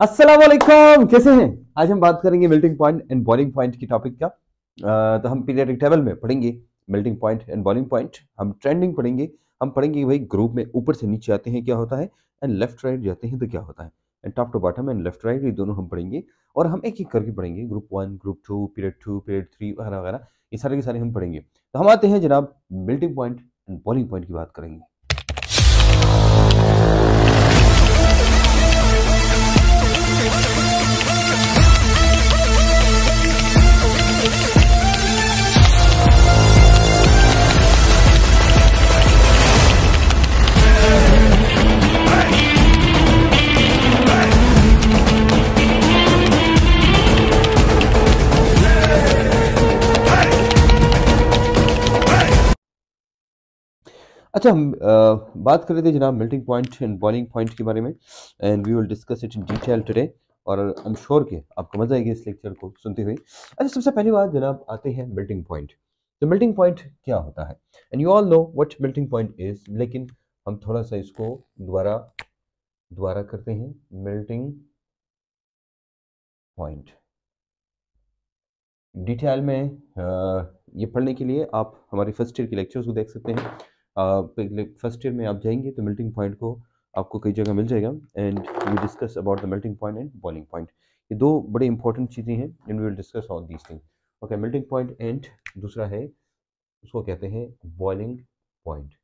असलम कैसे हैं आज हम बात करेंगे melting point and boiling point की टॉपिक का तो हम पीरियडिक टेबल में पढ़ेंगे melting point and boiling point हम ट्रेंडिंग पढ़ेंगे हम पढ़ेंगे भाई ग्रुप में ऊपर से नीचे आते हैं क्या होता है एंड लेफ्ट राइट जाते हैं तो क्या होता है and top to bottom and left right ये दोनों हम पढ़ेंगे और हम एक एक करके पढ़ेंगे group one group two period two period three वगैरह वगैरह ये सारे के सारे हम पढ़ेंगे तो हम आते हैं जनाब melting point and boiling point की बात करेंगे अच्छा हम आ, बात कर रहे थे जनाब melting point and boiling point के बारे में and we will discuss it in detail today और आई एम श्योर के आपको मज़ा आएगी इस लेक्चर को सुनते हुए अच्छा सबसे पहली बात जनाब आते हैं मेल्टिंग पॉइंट तो मेल्टिंग पॉइंट क्या होता है and you all know what melting point is लेकिन हम थोड़ा सा इसको दोबारा दोबारा करते हैं मेल्टिंग पॉइंट डिटेल में आ, ये पढ़ने के लिए आप हमारी फर्स्ट ईयर के लेक्चर्स को देख सकते हैं फर्स्ट ईयर में आप जाएंगे तो मेल्टिंग पॉइंट को आपको कई जगह मिल जाएगा and we discuss about the melting point and boiling point ये दो बड़े इंपॉर्टेंट चीज़ें हैं and we will discuss all these thing okay melting point and दूसरा है उसको कहते हैं बॉइलिंग पॉइंट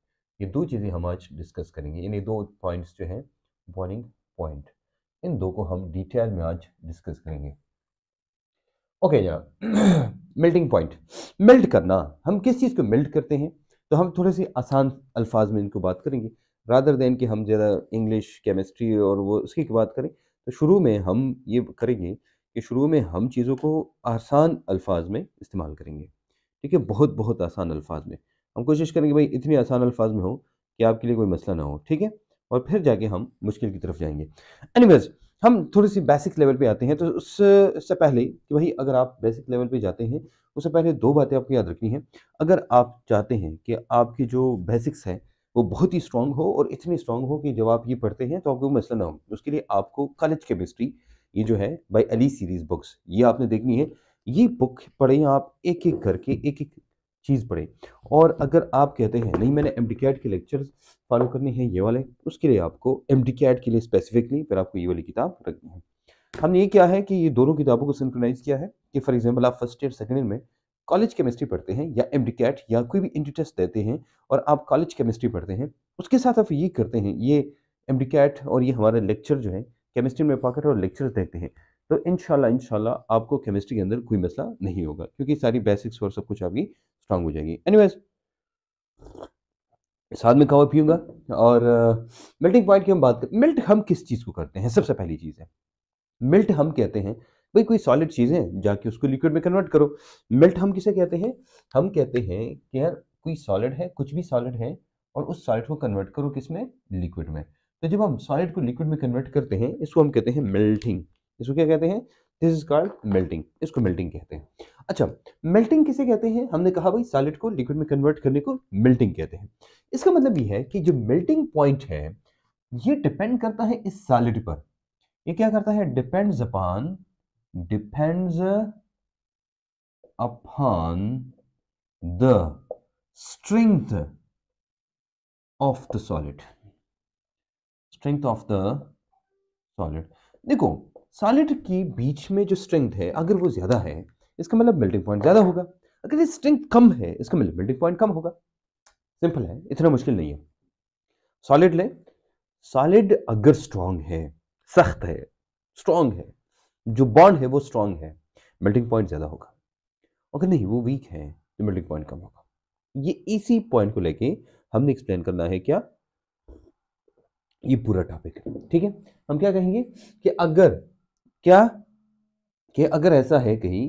ये दो चीज़ें हम आज डिस्कस करेंगे इन दो पॉइंट्स जो हैं बॉइलिंग पॉइंट इन दो को हम डिटेल में आज डिस्कस करेंगे ओके जनाब मेल्टिंग पॉइंट मेल्ट करना हम किस चीज़ को मेल्ट करते हैं तो हम थोड़े से आसान अल्फाज में इनको बात करेंगे रादर देन कि हम ज़रा इंग्लिश केमिस्ट्री और वो उसकी बात करें तो शुरू में हम ये करेंगे कि शुरू में हम चीज़ों को आसान अल्फाज में इस्तेमाल करेंगे ठीक है बहुत बहुत आसान अल्फाज में हम कोशिश करेंगे भाई इतने आसान अल्फाज में हो कि आपके लिए कोई मसला ना हो ठीक है और फिर जाके हम मुश्किल की तरफ जाएंगे एनीवेज़ हम थोड़ी सी बेसिक लेवल पे आते हैं तो उससे पहले कि भाई अगर आप बेसिक लेवल पे जाते हैं उससे पहले दो बातें आपको याद रखनी है अगर आप चाहते हैं कि आपकी जो बेसिक्स है वो बहुत ही स्ट्रांग हो और इतनी स्ट्रांग हो कि जब आप ये पढ़ते हैं तो आपको मसला ना हो उसके लिए आपको कॉलेज केमिस्ट्री ये जो है बाई अली सीरीज़ बुक्स ये आपने देखनी है ये बुक पढ़ें आप एक एक करके एक एक चीज़ पढ़े और अगर आप कहते हैं नहीं मैंने एम के लेक्चर्स फॉलो करने हैं ये वाले उसके लिए आपको एम के लिए स्पेसिफिकली फिर आपको ये वाली किताब रखनी है हमने ये क्या है कि ये दोनों किताबों को सिंक्रोनाइज किया है कि फॉर एग्जाम्पल आप फर्स्ट ईयर सेकेंड ईयर में कॉलेज केमिस्ट्री पढ़ते हैं या एम या कोई भी इंटर टेस्ट देते हैं और आप कॉलेज केमिस्ट्री पढ़ते हैं उसके साथ आप ये करते हैं ये एम और ये हमारे लेक्चर जो है केमिस्ट्री में पॉकेट और लेक्चर देखते हैं तो इनशाला इनशाला आपको केमिस्ट्री के अंदर कोई मसला नहीं होगा क्योंकि सारी बेसिक्स और सब कुछ आपकी स्ट्रांग हो जाएगी एनीवेज साथ में कहा पीऊंगा और मेल्टिंग पॉइंट की हम बात करें मिल्ट हम किस चीज़ को करते हैं सबसे पहली चीज़ है मिल्ट हम कहते हैं भाई कोई सॉलिड चीज़ें जाके उसको लिक्विड में कन्वर्ट करो मिल्ट हम किसे कहते हैं हम कहते हैं कि यार कोई सॉलिड है कुछ भी सॉलिड है और उस सॉलिड को कन्वर्ट करो किस में लिक्विड में तो जब हम सॉलिड को लिक्विड में कन्वर्ट करते हैं इसको हम कहते हैं मेल्टिंग इसको क्या कहते हैं दिस इज कॉल्ड मेल्टिंग इसको मेल्टिंग कहते हैं अच्छा मेल्टिंग किसे कहते हैं हमने कहा भाई सॉलिड को लिक्विड में कन्वर्ट करने को मेल्टिंग कहते हैं इसका मतलब ये है कि जो मेल्टिंग पॉइंट है ये डिपेंड करता है इस सॉलिड पर ये क्या करता है depends upon depends upon the strength of the solid strength of the solid देखो सॉलिड की बीच में जो स्ट्रेंथ है अगर वो ज़्यादा है इसका मतलब मेल्टिंग पॉइंट ज़्यादा होगा अगर ये स्ट्रेंथ कम है इसका मतलब मेल्टिंग पॉइंट कम होगा सिंपल है इतना मुश्किल नहीं है सॉलिड ले सॉलिड अगर स्ट्रांग है सख्त है स्ट्रांग है जो बॉन्ड है वो स्ट्रांग है मेल्टिंग पॉइंट ज़्यादा होगा अगर नहीं वो वीक है तो मेल्टिंग पॉइंट कम होगा ये इसी पॉइंट को लेके हमने एक्सप्लेन करना है क्या ये पूरा टॉपिक है ठीक है हम क्या कहेंगे कि अगर क्या कि अगर ऐसा है कहीं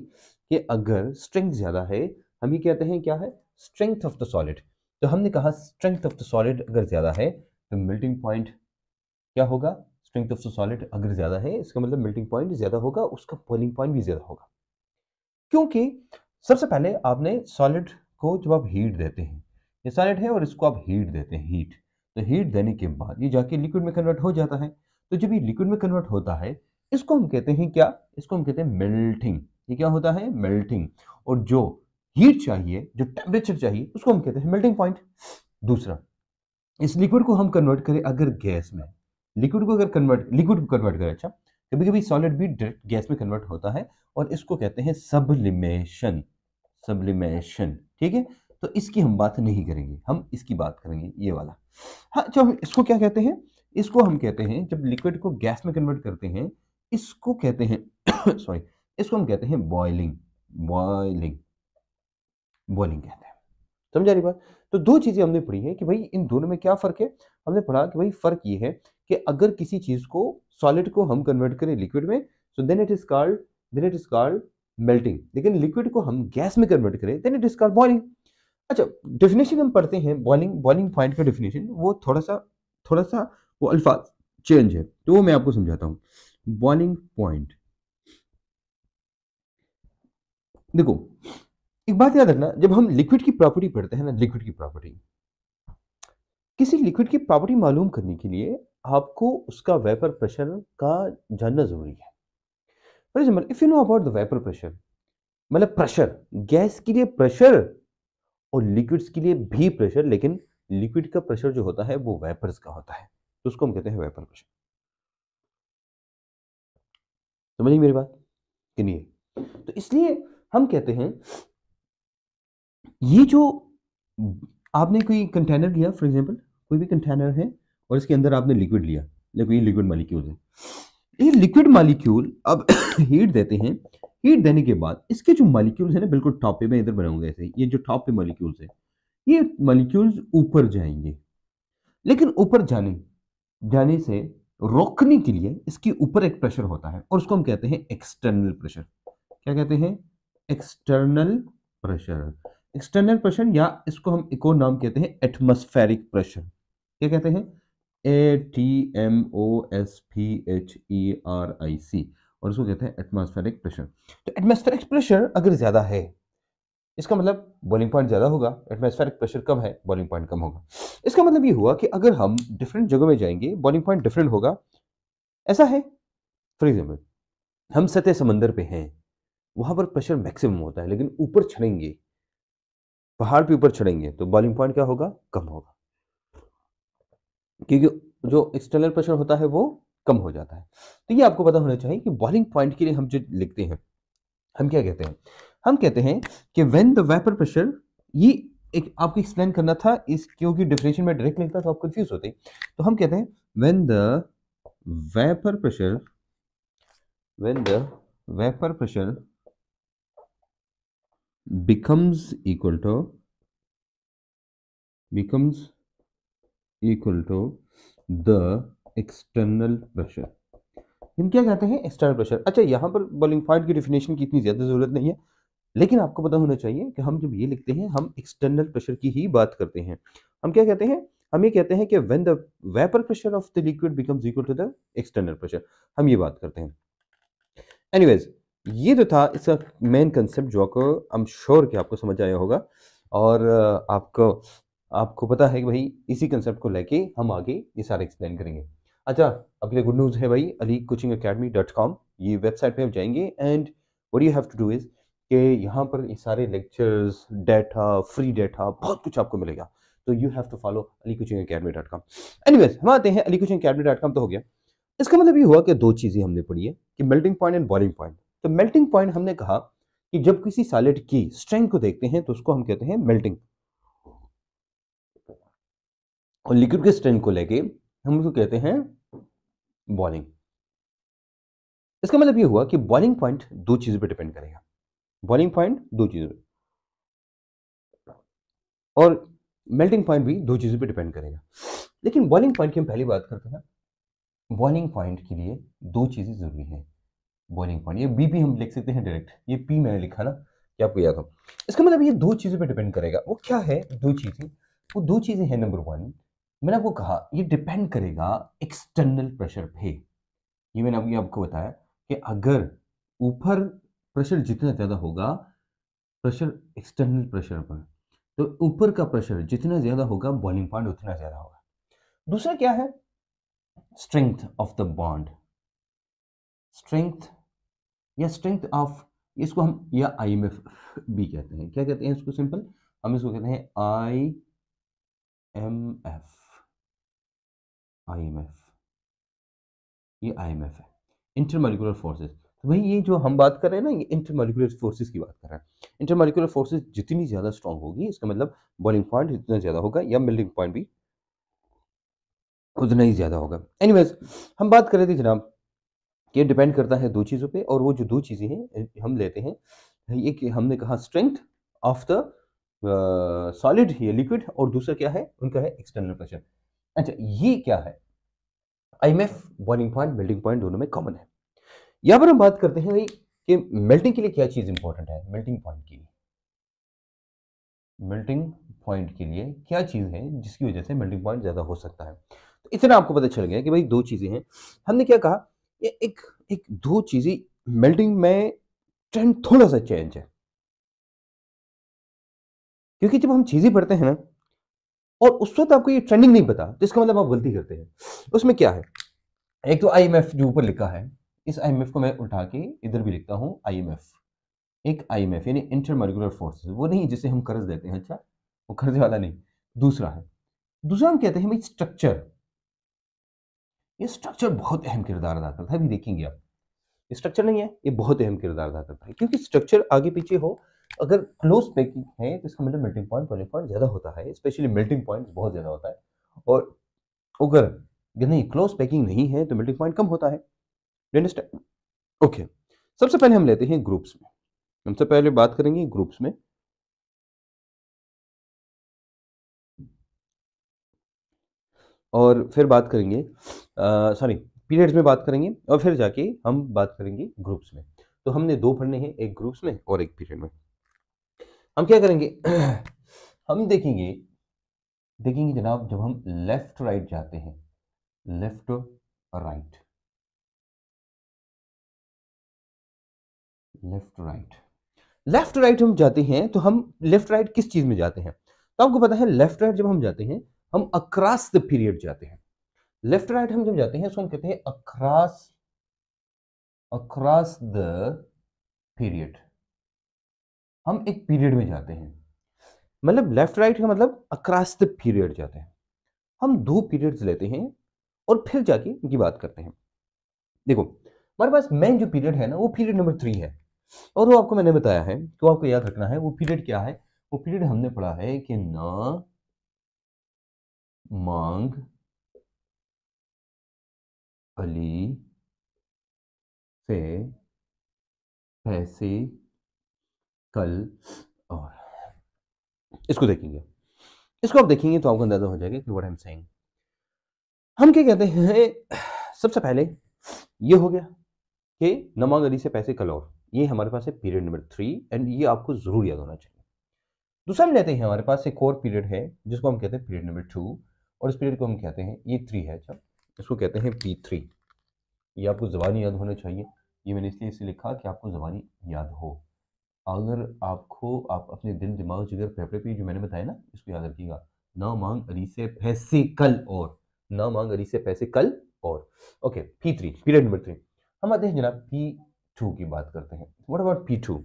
कि अगर स्ट्रेंथ ज़्यादा है हम ये कहते हैं क्या है स्ट्रेंथ ऑफ द सॉलिड तो हमने कहा स्ट्रेंथ ऑफ द सॉलिड अगर ज़्यादा है तो मेल्टिंग पॉइंट क्या होगा स्ट्रेंथ ऑफ द सॉलिड अगर ज़्यादा है इसका मतलब मेल्टिंग पॉइंट ज़्यादा होगा उसका बॉइलिंग पॉइंट भी ज़्यादा होगा क्योंकि सबसे पहले आपने सॉलिड को जब आप हीट देते हैं ये सॉलिड है और इसको आप हीट देते हैं हीट तो हीट देने के बाद ये जाके लिक्विड में कन्वर्ट हो जाता है तो जब ये लिक्विड में कन्वर्ट होता है इसको हम कहते हैं क्या इसको हम कहते हैं मेल्टिंग ये क्या होता है मेल्टिंग और जो हीट चाहिए जो टेम्परेचर चाहिए उसको हम कहते हैं मेल्टिंग पॉइंट दूसरा इस लिक्विड को हम कन्वर्ट करें अगर गैस में लिक्विड को अगर कन्वर्ट लिक्विड को कन्वर्ट करें अच्छा कभी कभी सॉलिड भी डायरेक्ट गैस में कन्वर्ट होता है और इसको कहते हैं सबलिमेशन सबलिमेशन ठीक है तो इसकी हम बात नहीं करेंगे हम इसकी बात करेंगे ये वाला हाँ जब इसको क्या कहते हैं इसको हम कहते हैं जब लिक्विड को गैस में कन्वर्ट करते हैं इसको कहते हैं सॉरी इसको हम कहते हैं बॉइलिंग बॉइलिंग बॉइलिंग कहते हैं समझा रही बात तो दो चीजें हमने पढ़ी है कि भाई इन दोनों में क्या फर्क है हमने पढ़ा कि भाई फर्क ये है कि अगर किसी चीज को सॉलिड को हम कन्वर्ट करें लिक्विड में so then it is called then it is called melting लेकिन लिक्विड को हम गैस में कन्वर्ट करें then it is called boiling अच्छा डेफिनेशन हम पढ़ते हैं बॉइलिंग बॉइलिंग पॉइंट का डेफिनेशन वो थोड़ा सा थोड़ा सा वो अल्फाज चेंज है तो वो मैं आपको समझाता हूँ बॉइलिंग पॉइंट देखो एक बात याद रखना जब हम लिक्विड की प्रॉपर्टी पढ़ते हैं ना लिक्विड की प्रॉपर्टी किसी लिक्विड की प्रॉपर्टी मालूम करने के लिए आपको उसका वेपर प्रेशर का जानना जरूरी है for example if you know about the vapour pressure मतलब प्रेशर गैस के लिए प्रेशर और लिक्विड्स के लिए भी प्रेशर लेकिन लिक्विड का प्रेशर जो होता है वो वेपर्स का होता है तो उसको हम कहते हैं वेपर प्रेशर समझिए मेरी बात कि नहीं तो इसलिए हम कहते हैं ये जो आपने कोई कंटेनर लिया फॉर एग्जाम्पल कोई भी कंटेनर है और इसके अंदर आपने लिक्विड लिया देखो ये लिक्विड मालिक्यूल है ये लिक्विड मालिक्यूल अब हीट देते हैं हीट देने के बाद इसके जो मालिक्यूल्स हैं ना बिल्कुल टॉप पे मैं इधर बनाऊंगा ऐसे ये जो टॉप पे मालिक्यूल्स हैं ये मालिक्यूल्स ऊपर जाएंगे लेकिन ऊपर जाने जाने से रोकने के लिए इसके ऊपर एक प्रेशर होता है और उसको हम कहते हैं एक्सटर्नल प्रेशर क्या कहते हैं एक्सटर्नल प्रेशर एक्सटर्नल प्रेशर या इसको हम एक और नाम कहते हैं एटमोस्फेरिक प्रेशर क्या कहते हैं A T M O S P H E R I C और इसको कहते हैं एटमोस्फेरिक प्रेशर तो एटमोस्फेरिक प्रेशर अगर ज़्यादा है इसका मतलब बॉलिंग पॉइंट ज़्यादा होगा एटमोस्फेरिक प्रेशर कम है बॉलिंग पॉइंट कम होगा इसका मतलब ये हुआ कि अगर हम डिफरेंट जगह में जाएंगे बॉलिंग पॉइंट डिफरेंट होगा ऐसा है फॉर एग्जाम्पल हम सतह समंदर पे हैं वहाँ पर प्रेशर मैक्सिमम होता है लेकिन ऊपर चढ़ेंगे पहाड़ पे ऊपर चढ़ेंगे तो बॉलिंग पॉइंट क्या होगा कम होगा क्योंकि जो एक्सटर्नल प्रेशर होता है वो कम हो जाता है तो ये आपको पता होना चाहिए कि बॉलिंग पॉइंट के लिए हम जो लिखते हैं हम क्या कहते हैं हम कहते हैं कि वेन द वेपर प्रेशर ये एक आपको एक्सप्लेन करना था इस क्योंकि डिफिनेशन में डायरेक्ट लिखता तो आप कंफ्यूज होते तो हम कहते हैं when the vapour pressure when the vapour pressure becomes equal to becomes equal to the external pressure हम क्या कहते हैं एक्सटर्नल प्रेशर अच्छा यहां पर बॉलिंग पॉइंट की डिफिनेशन की इतनी ज़्यादा ज़रूरत नहीं है लेकिन आपको पता होना चाहिए कि हम जब ये लिखते हैं हम एक्सटर्नल प्रेशर की ही बात करते हैं हम क्या कहते हैं हम ये कहते हैं कि when the vapour pressure of the liquid becomes equal to the external pressure हम ये बात करते हैं एनीवेज ये जो था इसका मेन कंसेप्ट जो आपको आई एम श्योर कि आपको समझ आया होगा और आपको आपको पता है कि भाई इसी कंसेप्ट को लेके हम आगे ये सारे एक्सप्लेन करेंगे अच्छा अगले गुड न्यूज़ है भाई Ali coaching academy dot com ये वेबसाइट पे आप जाएंगे and what you have to do is कि यहाँ पर सारे लेक्चर्स डेटा फ्री डेटा बहुत कुछ आपको मिलेगा तो you have to follow Ali coaching academy dot com वेज हम आते हैं Ali coaching academy dot com तो हो गया इसका मतलब ये हुआ कि दो चीज़ें हमने पढ़ी है कि melting point and boiling point तो मेल्टिंग पॉइंट हमने कहा कि जब किसी सॉलिड की स्ट्रेंथ को देखते हैं तो उसको हम कहते हैं मेल्टिंग और लिक्विड के स्ट्रेंथ को लेके हम उसको कहते हैं बॉलिंग इसका मतलब ये हुआ कि बॉइलिंग पॉइंट दो चीज़ों पर डिपेंड करेगा बॉइलिंग पॉइंट दो चीज़ों पर और मेल्टिंग पॉइंट भी दो चीज़ों पे डिपेंड करेगा लेकिन बॉइलिंग पॉइंट की हम पहली बात करते हैं बॉइलिंग पॉइंट के लिए दो चीज़ें ज़रूरी हैं बॉइलिंग पॉइंट ये बी पी हम लिख सकते हैं डायरेक्ट ये पी मैंने लिखा ना कि आपको याद हो इसका मतलब ये दो चीज़ों पे डिपेंड करेगा वो क्या है दो चीज़ें वो दो चीज़ें हैं नंबर वन मैंने आपको कहा ये डिपेंड करेगा एक्सटर्नल प्रेशर पे ये मैंने अभी आपको बताया कि अगर ऊपर प्रेशर जितना ज़्यादा होगा प्रेशर एक्सटर्नल प्रेशर पर तो ऊपर का प्रेशर जितना ज़्यादा होगा बॉलिंग पॉइंट उतना ज़्यादा होगा दूसरा क्या है strength of the bond strength या स्ट्रेंथ ऑफ इसको हम या आई एम एफ भी कहते हैं क्या कहते हैं इसको सिंपल हम इसको कहते हैं I M F I M F ये आई एम एफ है इंटरमोलिकुलर फोर्सेस वही ये जो हम बात कर रहे हैं ना ये इंटरमालिकुलर फोर्सेज की बात कर रहे हैं इंटरमालिकुलर फोर्सेज जितनी ज़्यादा स्ट्रॉन्ग होगी इसका मतलब बॉलिंग पॉइंट जितना ज़्यादा होगा या मिल्डिंग पॉइंट भी उतना ही ज़्यादा होगा एनी हम बात कर रहे थे जनाब ये डिपेंड करता है दो चीज़ों पे और वो जो दो चीज़ें हैं हम लेते हैं कि हमने कहा स्ट्रेंथ ऑफ द सॉलिड या लिक्विड और दूसरा क्या है उनका है एक्सटर्नल प्रेशर अच्छा ये क्या है IMF boiling point melting point दोनों में कॉमन है यहां पर हम बात करते हैं भाई कि मेल्टिंग के लिए क्या चीज़ इंपॉर्टेंट है मेल्टिंग पॉइंट के लिए मेल्टिंग पॉइंट के लिए क्या चीज़ है जिसकी वजह से मेल्टिंग पॉइंट ज़्यादा हो सकता है तो इतना आपको पता चल गया कि भाई दो चीज़ें हैं हमने क्या कहा ये एक एक दो चीज़ें मेल्टिंग में ट्रेंड थोड़ा सा चेंज है क्योंकि जब हम चीज़ें पढ़ते हैं ना और उस वक्त आपको ये ट्रेंडिंग नहीं पता तो इसका मतलब आप गलती करते हैं उसमें क्या है एक तो आई जो ऊपर लिखा है इस आई को मैं उठा के इधर भी लिखता हूँ आई एक आई यानी इंटरमर्कुलर फोर्स वो नहीं जिसे हम कर्ज देते हैं अच्छा वो कर्ज वाला नहीं दूसरा है दूसरा हम कहते हैं भाई स्ट्रक्चर ये स्ट्रक्चर बहुत अहम किरदार अदा करता है अभी देखेंगे आप स्ट्रक्चर नहीं है ये बहुत अहम किरदार अदा करता है क्योंकि स्ट्रक्चर आगे पीछे हो अगर क्लोज पैकिंग है तो इसका मतलब मेल्टिंग पॉइंट बॉइलिंग पॉइंट ज़्यादा होता है स्पेशली मेल्टिंग पॉइंट बहुत ज़्यादा होता है और अगर नहीं क्लोज पैकिंग नहीं है तो मेल्टिंग पॉइंट कम होता है ओके सबसे पहले हम लेते हैं ग्रुप्स में सबसे पहले बात करेंगे ग्रुप्स में और फिर बात करेंगे सॉरी पीरियड्स में बात करेंगे और फिर जाके हम बात करेंगे ग्रुप्स में तो हमने दो पढ़ने हैं एक ग्रुप्स में और एक पीरियड में हम क्या करेंगे हम देखेंगे देखेंगे जनाब जब हम लेफ्ट राइट जाते हैं left right left right left right हम जाते हैं तो हम लेफ्ट राइट किस चीज में जाते हैं तो आपको पता है लेफ्ट राइट जब हम जाते हैं हम अक्रॉस द पीरियड जाते हैं लेफ्ट राइट हम जब जाते हैं उसको हम कहते हैं अक्रॉस अक्रॉस द पीरियड हम एक पीरियड में जाते हैं मतलब लेफ्ट राइट का मतलब अक्रॉस द पीरियड जाते हैं हम दो पीरियड्स लेते हैं और फिर जाके इनकी बात करते हैं देखो हमारे पास मेन जो पीरियड है ना वो पीरियड नंबर थ्री है और वो आपको मैंने बताया है तो आपको याद रखना है वो पीरियड क्या है वो पीरियड हमने पढ़ा है कि न मांग अली से पैसे कल और इसको देखेंगे इसको आप देखेंगे तो आपको अंदाजा हो जाएगा कि व्हाट आई एम सेइंग हम क्या कहते हैं सबसे पहले ये हो गया कि नमाज अली से पैसे कल और ये हमारे पास है पीरियड नंबर थ्री एंड ये आपको ज़रूर याद होना चाहिए दूसरा हम लेते हैं हमारे पास एक और पीरियड है जिसको हम कहते हैं पीरियड नंबर टू और इस पीरियड को हम कहते हैं ये थ्री है अच्छा इसको कहते हैं पी थ्री ये आपको ज़बानी याद होना चाहिए ये मैंने इसलिए इसे लिखा कि आपको ज़बानी याद हो अगर आपको आप अपने दिल दिमाग जिगर फेफड़े पे जो मैंने बताया ना इसको याद रखिएगा ना मांग अली से पैसे कल और ना मांग अली से पैसे कल और okay P three period number three हम आते हैं जनाब पी टू की बात करते हैं what about P two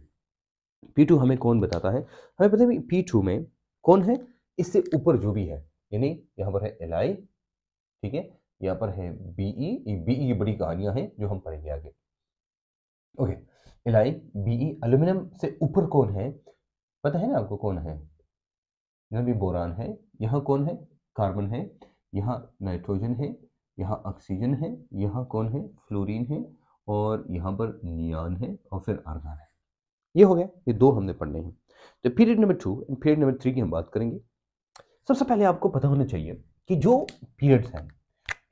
P two हमें कौन बताता है हमें पता है पी टू में कौन है इससे ऊपर जो भी है यानी यहाँ पर है एल आई ठीक है यहाँ पर है बी ई बी ई बड़ी कहानियां हैं जो हम पढ़ेंगे आगे okay L I B E aluminium से ऊपर कौन है पता है ना आपको कौन है यहाँ भी बोरान है यहाँ कौन है कार्बन है यहाँ नाइट्रोजन है यहाँ ऑक्सीजन है यहाँ कौन है फ्लोरीन है और यहाँ पर नियान है और फिर आर्गन है ये हो गया ये दो हमने पढ़ने हैं तो period number two and period number three की हम बात करेंगे सबसे पहले आपको पता होना चाहिए कि जो पीरियड्स हैं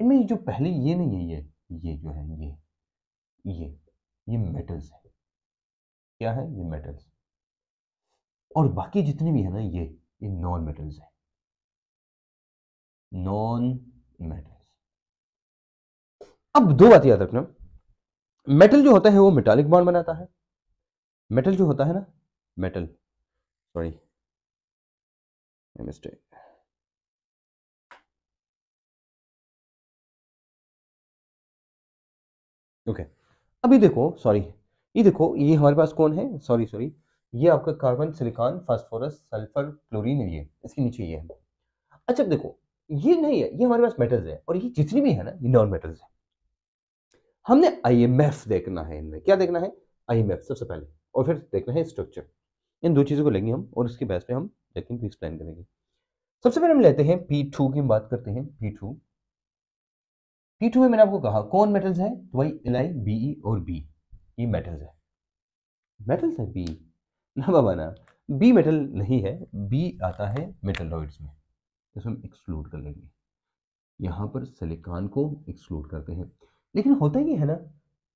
इनमें जो पहले ये नहीं है ये ये जो है ये ये ये मेटल्स है क्या है ये मेटल्स और बाकी जितने भी है ना ये ये नॉन मेटल्स है नॉन मेटल्स अब दो बातें याद रखना मेटल जो होता है वो मेटालिक बॉन्ड बनाता है मेटल जो होता है ना metal sorry mistake okay okay. अभी देखो सॉरी ये देखो ये हमारे पास कौन है सॉरी सॉरी ये आपका carbon silicon phosphorus sulphur chlorine ये इसके नीचे ये है अच्छा देखो ये नहीं है ये हमारे पास मेटल्स है और ये जितनी भी है ना ये नॉन मेटल्स है हमने आईएमएफ देखना है इनमें क्या देखना है आईएमएफ सबसे पहले और फिर देखना है स्ट्रक्चर इन दो चीज़ों को लेंगे हम और इसके बेस पे हम लेकिन एक्सप्लेन करेंगे सबसे पहले हम लेते हैं पी टू की हम बात करते हैं पी टू पी टू में मैंने आपको कहा कौन मेटल्स है तो वही एल आई बी ई और बी ये मेटल्स है मेटल्स है बी ना बाबा ना बी मेटल नहीं है बी आता है मेटलॉइड्स में इसको हम एक्सक्लूड कर लेंगे यहाँ पर सिलिकॉन को एक्सक्लूड करते हैं लेकिन होता ये है ना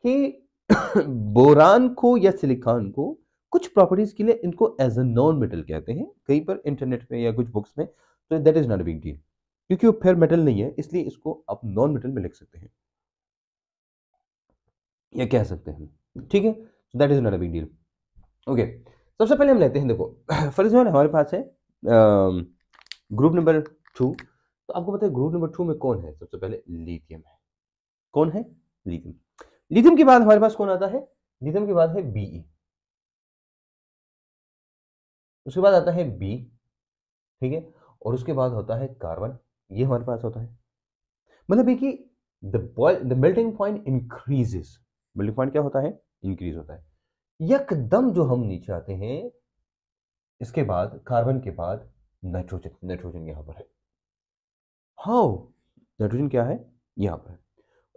कि बोरान को या सिलिकॉन को कुछ प्रॉपर्टीज के लिए इनको एज अ नॉन मेटल कहते हैं कहीं पर इंटरनेट में या कुछ बुक्स में तो that is not big deal क्योंकि वो फेयर मेटल नहीं है इसलिए इसको आप नॉन मेटल में लिख सकते हैं या कह सकते हैं ठीक है that is not a big deal okay सबसे पहले हम लेते हैं देखो फॉर एग्जाम्पल हमारे पास है ग्रुप नंबर टू तो आपको पता है ग्रुप नंबर टू में कौन है सबसे पहले लिथियम है कौन है लिथियम लिथियम के बाद हमारे पास कौन आता है लिथियम के बाद है बीई उसके बाद आता है बी ठीक है और उसके बाद होता है कार्बन ये हमारे पास होता है मतलब ये कि the melting point increases melting point क्या होता है इंक्रीज होता है यकदम जो हम नीचे आते हैं इसके बाद कार्बन के बाद नाइट्रोजन नाइट्रोजन यहां पर है हाउ नाइट्रोजन क्या है यहां पर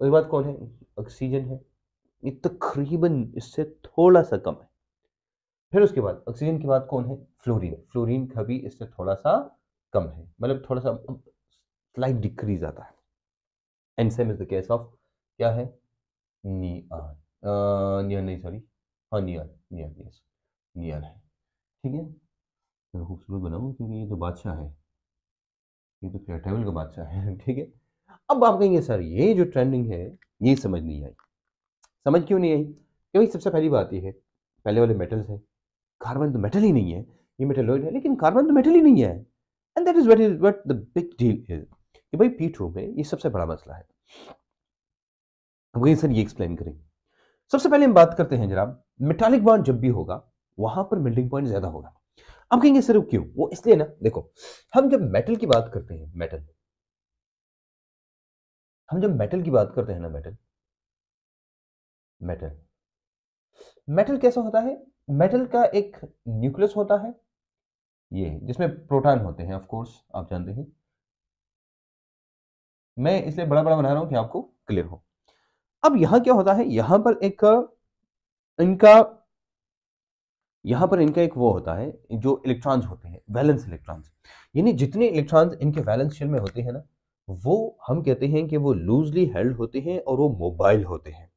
उसके बाद कौन है ऑक्सीजन है ये तकरीबन इससे थोड़ा सा कम है फिर उसके बाद ऑक्सीजन के बाद कौन है फ्लोरीन फ्लोरीन का भी इससे थोड़ा सा कम है मतलब थोड़ा सा स्लाइट डिक्रीज आता है and same is the case of क्या है नियन नियन नहीं सॉरी हाँ नियन नियन यस नियन है ठीक है मैं खूबसूरत बनाऊँ क्योंकि ये तो बादशाह है ये तो क्या टेबल का बादशाह है ठीक है अब आप कहेंगे सर ये जो ट्रेंडिंग है ये समझ नहीं आई समझ क्यों नहीं आई क्योंकि सबसे पहली बात यह है पहले वाले मेटल्स हैं कार्बन तो मेटल ही नहीं है ये मेटल है लेकिन कार्बन तो मेटल ही नहीं है and that is what is what the big deal is कि भाई पीठों में ये सबसे बड़ा मसला है अब सर ये एक्सप्लेन करेंगे सबसे पहले हम बात करते हैं जनाब मेटालिक बॉन्ड जब भी होगा वहां पर मेल्टिंग पॉइंट ज्यादा होगा अब कहेंगे सर क्यों वो इसलिए ना देखो हम जब मेटल की बात करते हैं मेटल हम जब मेटल की बात करते हैं ना मेटल मेटल मेटल कैसा होता है मेटल का एक न्यूक्लियस होता है ये जिसमें प्रोटॉन होते हैं ऑफ कोर्स आप जानते हैं मैं इसलिए बड़ा बड़ा बना रहा हूं कि आपको क्लियर हो अब यहां क्या होता है यहां पर एक इनका यहां पर इनका एक वो होता है जो इलेक्ट्रॉन्स होते हैं वैलेंस इलेक्ट्रॉन्स यानी जितने इलेक्ट्रॉन्स इनके वैलेंस शेल में होते हैं ना वो हम कहते हैं कि वो लूजली हेल्ड होते हैं और वो मोबाइल होते हैं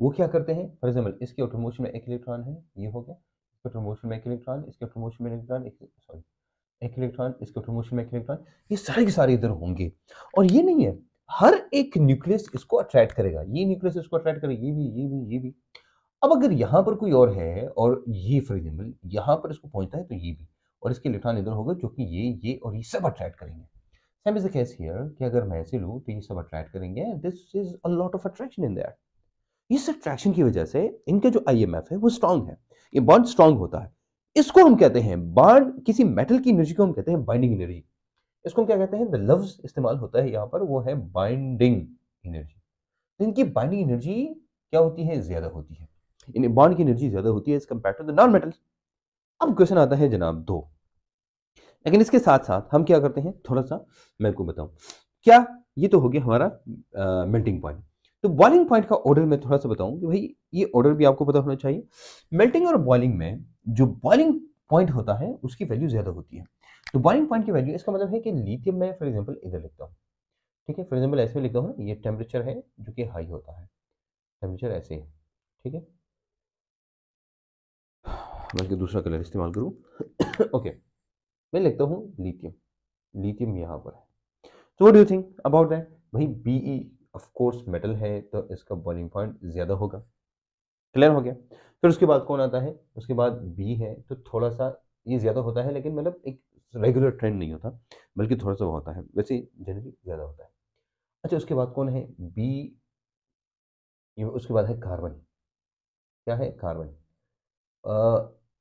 वो क्या करते हैं फॉर एग्जाम्पल इसके ऑटोमोशन में एक इलेक्ट्रॉन है ये हो गया इसके ऑटोमोशन में एक इलेक्ट्रॉन इसके ऑटोमोशन में इलेक्ट्रॉन सॉरी एक इलेक्ट्रॉन इसके ऑटोमोशन में एक इलेक्ट्रॉन ये सारे के सारे इधर होंगे और ये नहीं है हर एक न्यूक्लियस इसको अट्रैक्ट करेगा ये न्यूक्लियस इसको अट्रैक्ट करेगा ये भी ये भी ये भी अब अगर यहाँ पर कोई और है और ये फॉर एग्जाम्पल यहाँ पर इसको पहुँचता है तो ये भी और इसके इलेक्ट्रॉन इधर होगा जो कि ये ये और ये सब अट्रैक्ट करेंगे same is the case here कि अगर मैं ऐसे लूँ तो ये सब अट्रैक्ट करेंगे this is a lot of attraction in that इस अट्रैक्शन की वजह से इनका जो आई है वो स्ट्रांग है ये बॉन्ड स्ट्रांग होता है इसको हम कहते हैं बॉन्ड किसी मेटल की एनर्जी को हम कहते हैं बाइंडिंग एनर्जी इसको हम क्या कहते हैं द लव्स इस्तेमाल होता है यहाँ पर वो है बाइंडिंग एनर्जी तो इनकी बाइंडिंग एनर्जी क्या होती है ज़्यादा होती है इन बॉन्ड की एनर्जी ज़्यादा होती है इस compare to the non metals अब क्वेश्चन आता है जनाब दो लेकिन इसके साथ साथ हम क्या करते हैं थोड़ा सा मैं आपको बताऊं क्या ये तो हो गया हमारा मेल्टिंग पॉइंट तो बॉइलिंग पॉइंट का ऑर्डर मैं थोड़ा सा बताऊं कि भाई ये ऑर्डर भी आपको पता होना चाहिए मेल्टिंग और बॉइलिंग में जो बॉइलिंग पॉइंट होता है उसकी वैल्यू ज़्यादा होती है तो बॉइलिंग पॉइंट की वैल्यू इसका मतलब है कि लिथियम में फॉर एग्जाम्पल इधर लिखता हूँ ठीक है फॉर एग्जाम्पल ऐसे में लिखता हूँ ये टेम्परेचर है जो कि हाई होता है टेम्परेचर ऐसे है ठीक है मैं दूसरा कलर इस्तेमाल करूँ ओके मैं लिखता हूँ लिथियम लिथियम यहाँ पर है so what you think about that भाई बी ई ऑफकोर्स मेटल है तो इसका बॉइलिंग पॉइंट ज़्यादा होगा क्लियर हो गया फिर उसके बाद कौन आता है उसके बाद बी है तो थोड़ा सा ये ज़्यादा होता है लेकिन मतलब एक रेगुलर ट्रेंड नहीं होता बल्कि थोड़ा सा वो होता है वैसे जनरली ज़्यादा होता है अच्छा उसके बाद कौन है बी उसके बाद है कार्बन क्या है कार्बन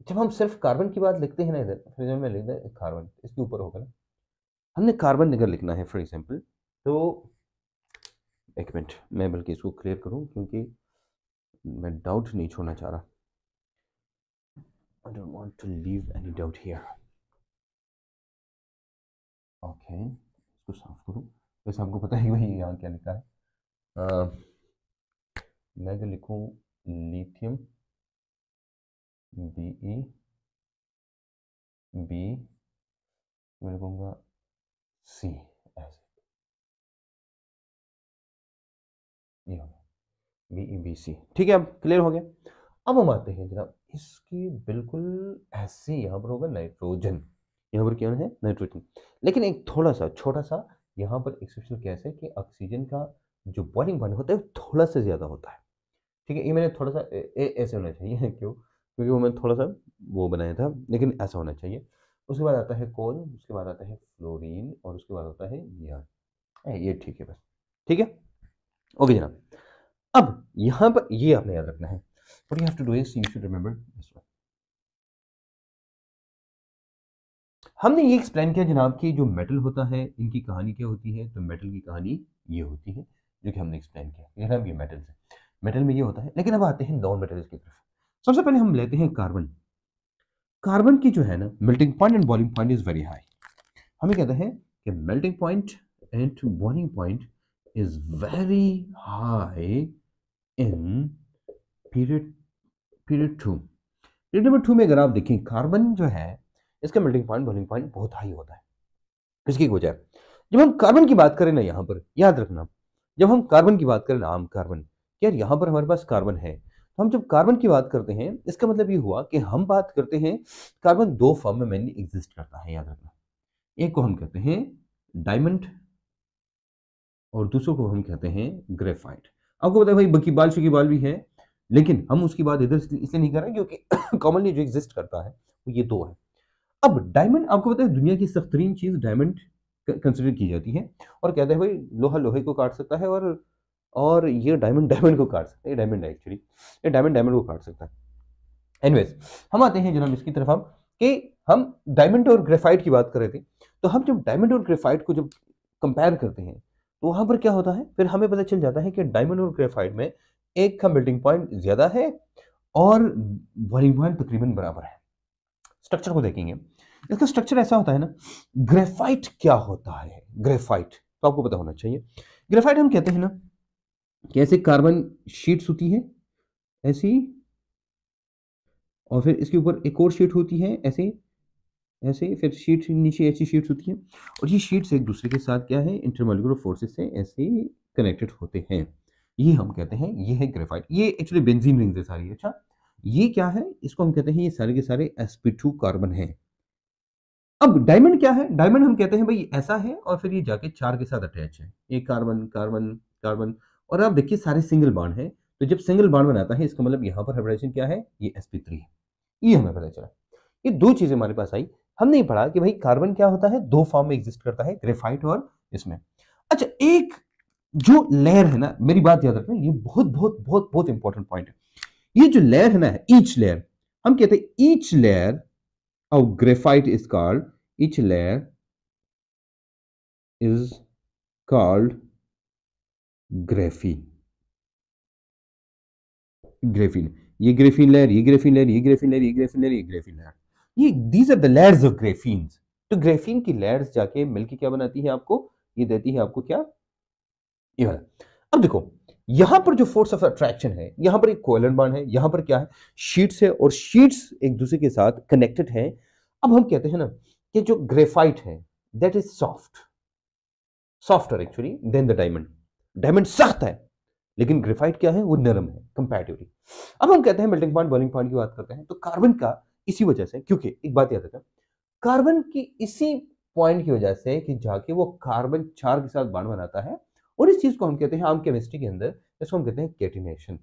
जब हम सिर्फ कार्बन की बात लिखते हैं ना इधर फॉर एग्जाम्पल मैं लिख दें कार्बन इसके ऊपर होगा ना हमने कार्बन अगर लिखना है फॉर एग्जाम्पल तो एक मिनट मैं बल्कि इसको क्लियर करूँ क्योंकि मैं डाउट नहीं छोड़ना चाह रहा I don't want to leave any doubt here. Okay, इसको साफ करूँ वैसे आपको पता है भाई यहाँ क्या लिखा है आ, मैं अगर लिखूँ लिथियम बी बी मैं कहूँगा सी ऐसे ये हो गया बी ई बी सी ठीक है अब क्लियर हो गया अब हम आते हैं जनाब इसकी बिल्कुल ऐसे यहाँ पर होगा नाइट्रोजन यहां पर क्या है नाइट्रोजन लेकिन एक थोड़ा सा छोटा सा यहाँ पर एक्सेप्शन कैसे कि ऑक्सीजन का जो बॉइलिंग पॉइंट होता है थोड़ा सा ज़्यादा होता है ठीक है ये मैंने थोड़ा सा ऐसे होना चाहिए क्यों क्योंकि वो मैंने थोड़ा सा वो बनाया था लेकिन ऐसा होना चाहिए उसके बाद आता है कोल उसके बाद आता है फ्लोरीन और उसके बाद आता है यार ये ठीक है बस ठीक है ओके जनाब अब यहाँ पर ये आपने याद रखना है what you have to do is you should remember this one हमने ये एक्सप्लेन किया जनाब कि जो मेटल होता है इनकी कहानी क्या होती है तो मेटल की कहानी ये होती है जो कि हमने एक्सप्लेन किया जनाब ये मेटल्स है मेटल में ये होता है लेकिन अब आते हैं नॉन मेटल्स की तरफ सबसे पहले हम लेते हैं कार्बन कार्बन की जो है ना melting point and boiling point is very high हमें कहते हैं कि melting point and boiling point is very high in period period two period number two में अगर आप देखें कार्बन जो है इसका मेल्टिंग पॉइंट बॉइलिंग पॉइंट बहुत हाई होता है इसकी वजह जब हम कार्बन की बात करें ना यहाँ पर याद रखना जब हम कार्बन की बात करें ना आम कार्बन यार यहाँ पर हमारे पास कार्बन है तो हम जब कार्बन की बात करते हैं इसका मतलब ये हुआ कि हम बात करते हैं कार्बन दो फॉर्म में मेनली एग्जिस्ट करता है याद रखना एक को हम कहते हैं डायमंड और दूसरों को हम कहते हैं ग्रेफाइट आपको पता है भाई बकी बाल शुकी बाल भी है लेकिन हम उसकी बात इधर इसलिए नहीं कर रहे क्योंकि कॉमनली जो एग्जिस्ट करता है वो ये दो है अब डायमंड आपको पता है दुनिया की सख्तरीन चीज़ डायमंड कंसिडर की जाती है और कहते हैं भाई लोहा लोहे को काट सकता है और और ये डायमंड डायमंड को काट सकता है ये डायमंड है एक्चुअली ये डायमंड डायमंड को काट सकता है एनीवेज हम आते हैं जनाब इसकी तरफ हम कि हम डायमंड और ग्रेफाइट की बात कर रहे थे तो हम जब डायमंड और ग्रेफाइट को जब कंपेयर करते हैं तो वहाँ पर क्या होता है फिर हमें पता चल जाता है कि डायमंड और ग्रेफाइट में एक का मेल्टिंग पॉइंट ज़्यादा है और वॉल्यूम तकरीबन बराबर है स्ट्रक्चर को देखेंगे इसका स्ट्रक्चर ऐसा होता है ना ग्रेफाइट क्या होता है ग्रेफाइट तो आपको पता होना चाहिए ग्रेफाइट हम कहते हैं ना कैसे कार्बन शीट्स होती है ऐसी और फिर इसके ऊपर एक और शीट होती है ऐसे ऐसे फिर शीट नीचे ऐसी शीट्स होती है और ये शीट्स एक दूसरे के साथ क्या है इंटरमोलिकुलर फोर्सेस से ऐसे कनेक्टेड होते हैं ये हम कहते हैं ये है ग्रेफाइट ये एक्चुअली बेंजीन रिंग्स है सारी अच्छा ये क्या है इसको हम कहते हैं ये सारे के सारे एसपी टू कार्बन है अब डायमंड क्या है डायमंड हम कहते हैं भाई ऐसा है और फिर ये जाके चार के साथ अटैच है एक कार्बन कार्बन कार्बन और आप देखिए सारे सिंगल बाड है तो जब सिंगल बाड बनाता है इसका मतलब यहाँ पर हाइब्रेशन क्या है ये एस है ये हमें पता चला ये दो चीज़ें हमारे पास आई हमने ये पढ़ा कि भाई कार्बन क्या होता है दो फॉर्म में एग्जिस्ट करता है ग्रेफाइट और इसमें अच्छा एक जो लेयर है ना मेरी बात याद रखना ये बहुत बहुत बहुत बहुत इंपॉर्टेंट पॉइंट है ये जो लेयर है ना ईच लेयर हम कहते हैं each layer of graphite is called each layer is called graphene graphene ये ग्रेफीन लेयर ये ग्रेफीन लेयर ये ग्रेफीन लेयर ये ग्रेफीन लेयर ये ग्रेफीन लेयर ये these are the layers of graphene तो ग्रेफीन की लेयर्स जाके मिलके क्या बनाती है आपको ये देती है आपको क्या ये वाला अब देखो यहां पर जो फोर्स ऑफ अट्रैक्शन है यहां पर एक कोयलन बाड है यहां पर क्या है शीट्स है और शीट्स एक दूसरे के साथ कनेक्टेड है अब हम कहते हैं ना कि जो ग्रेफाइट है that is soft softer actually than the diamond diamond सख्त है लेकिन ग्रेफाइट क्या है वो नरम है कंपेरेटिवली अब हम कहते हैं मेल्टिंग पॉइंट बॉइलिंग पॉइंट की बात करते हैं तो कार्बन का इसी वजह से क्योंकि एक बात याद रखें कार्बन की इसी पॉइंट की वजह से कि जाके वो कार्बन चार के साथ बाण बनाता है और इस चीज को हम कहते हैं आम केमिस्ट्री के अंदर इसको हम कहते हैं केटिनेशन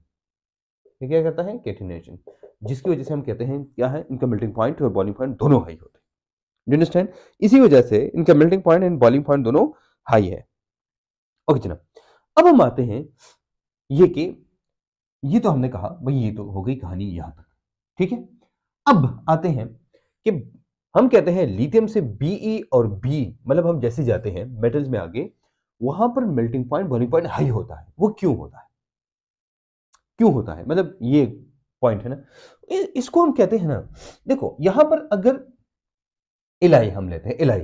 ये क्या कहता है केटिनेशन जिसकी वजह से हम कहते हैं क्या है इनका मेल्टिंग पॉइंट और बॉइलिंग पॉइंट दोनों हाई होते हैं अंडरस्टैंड इसी वजह से इनका melting point and boiling point दोनों हाई है ओके जनाब अब हम आते हैं ये कि ये तो हमने कहा भाई ये तो हो गई कहानी यहां तक ठीक है अब आते हैं कि हम कहते हैं लिथियम से बीई और बी मतलब हम जैसे जाते हैं मेटल्स में आगे वहां पर melting point boiling point high होता है वो क्यों होता है क्यों होता है मतलब ये पॉइंट है ना इसको हम कहते हैं ना देखो यहां पर अगर इलाई हम लेते हैं इलाई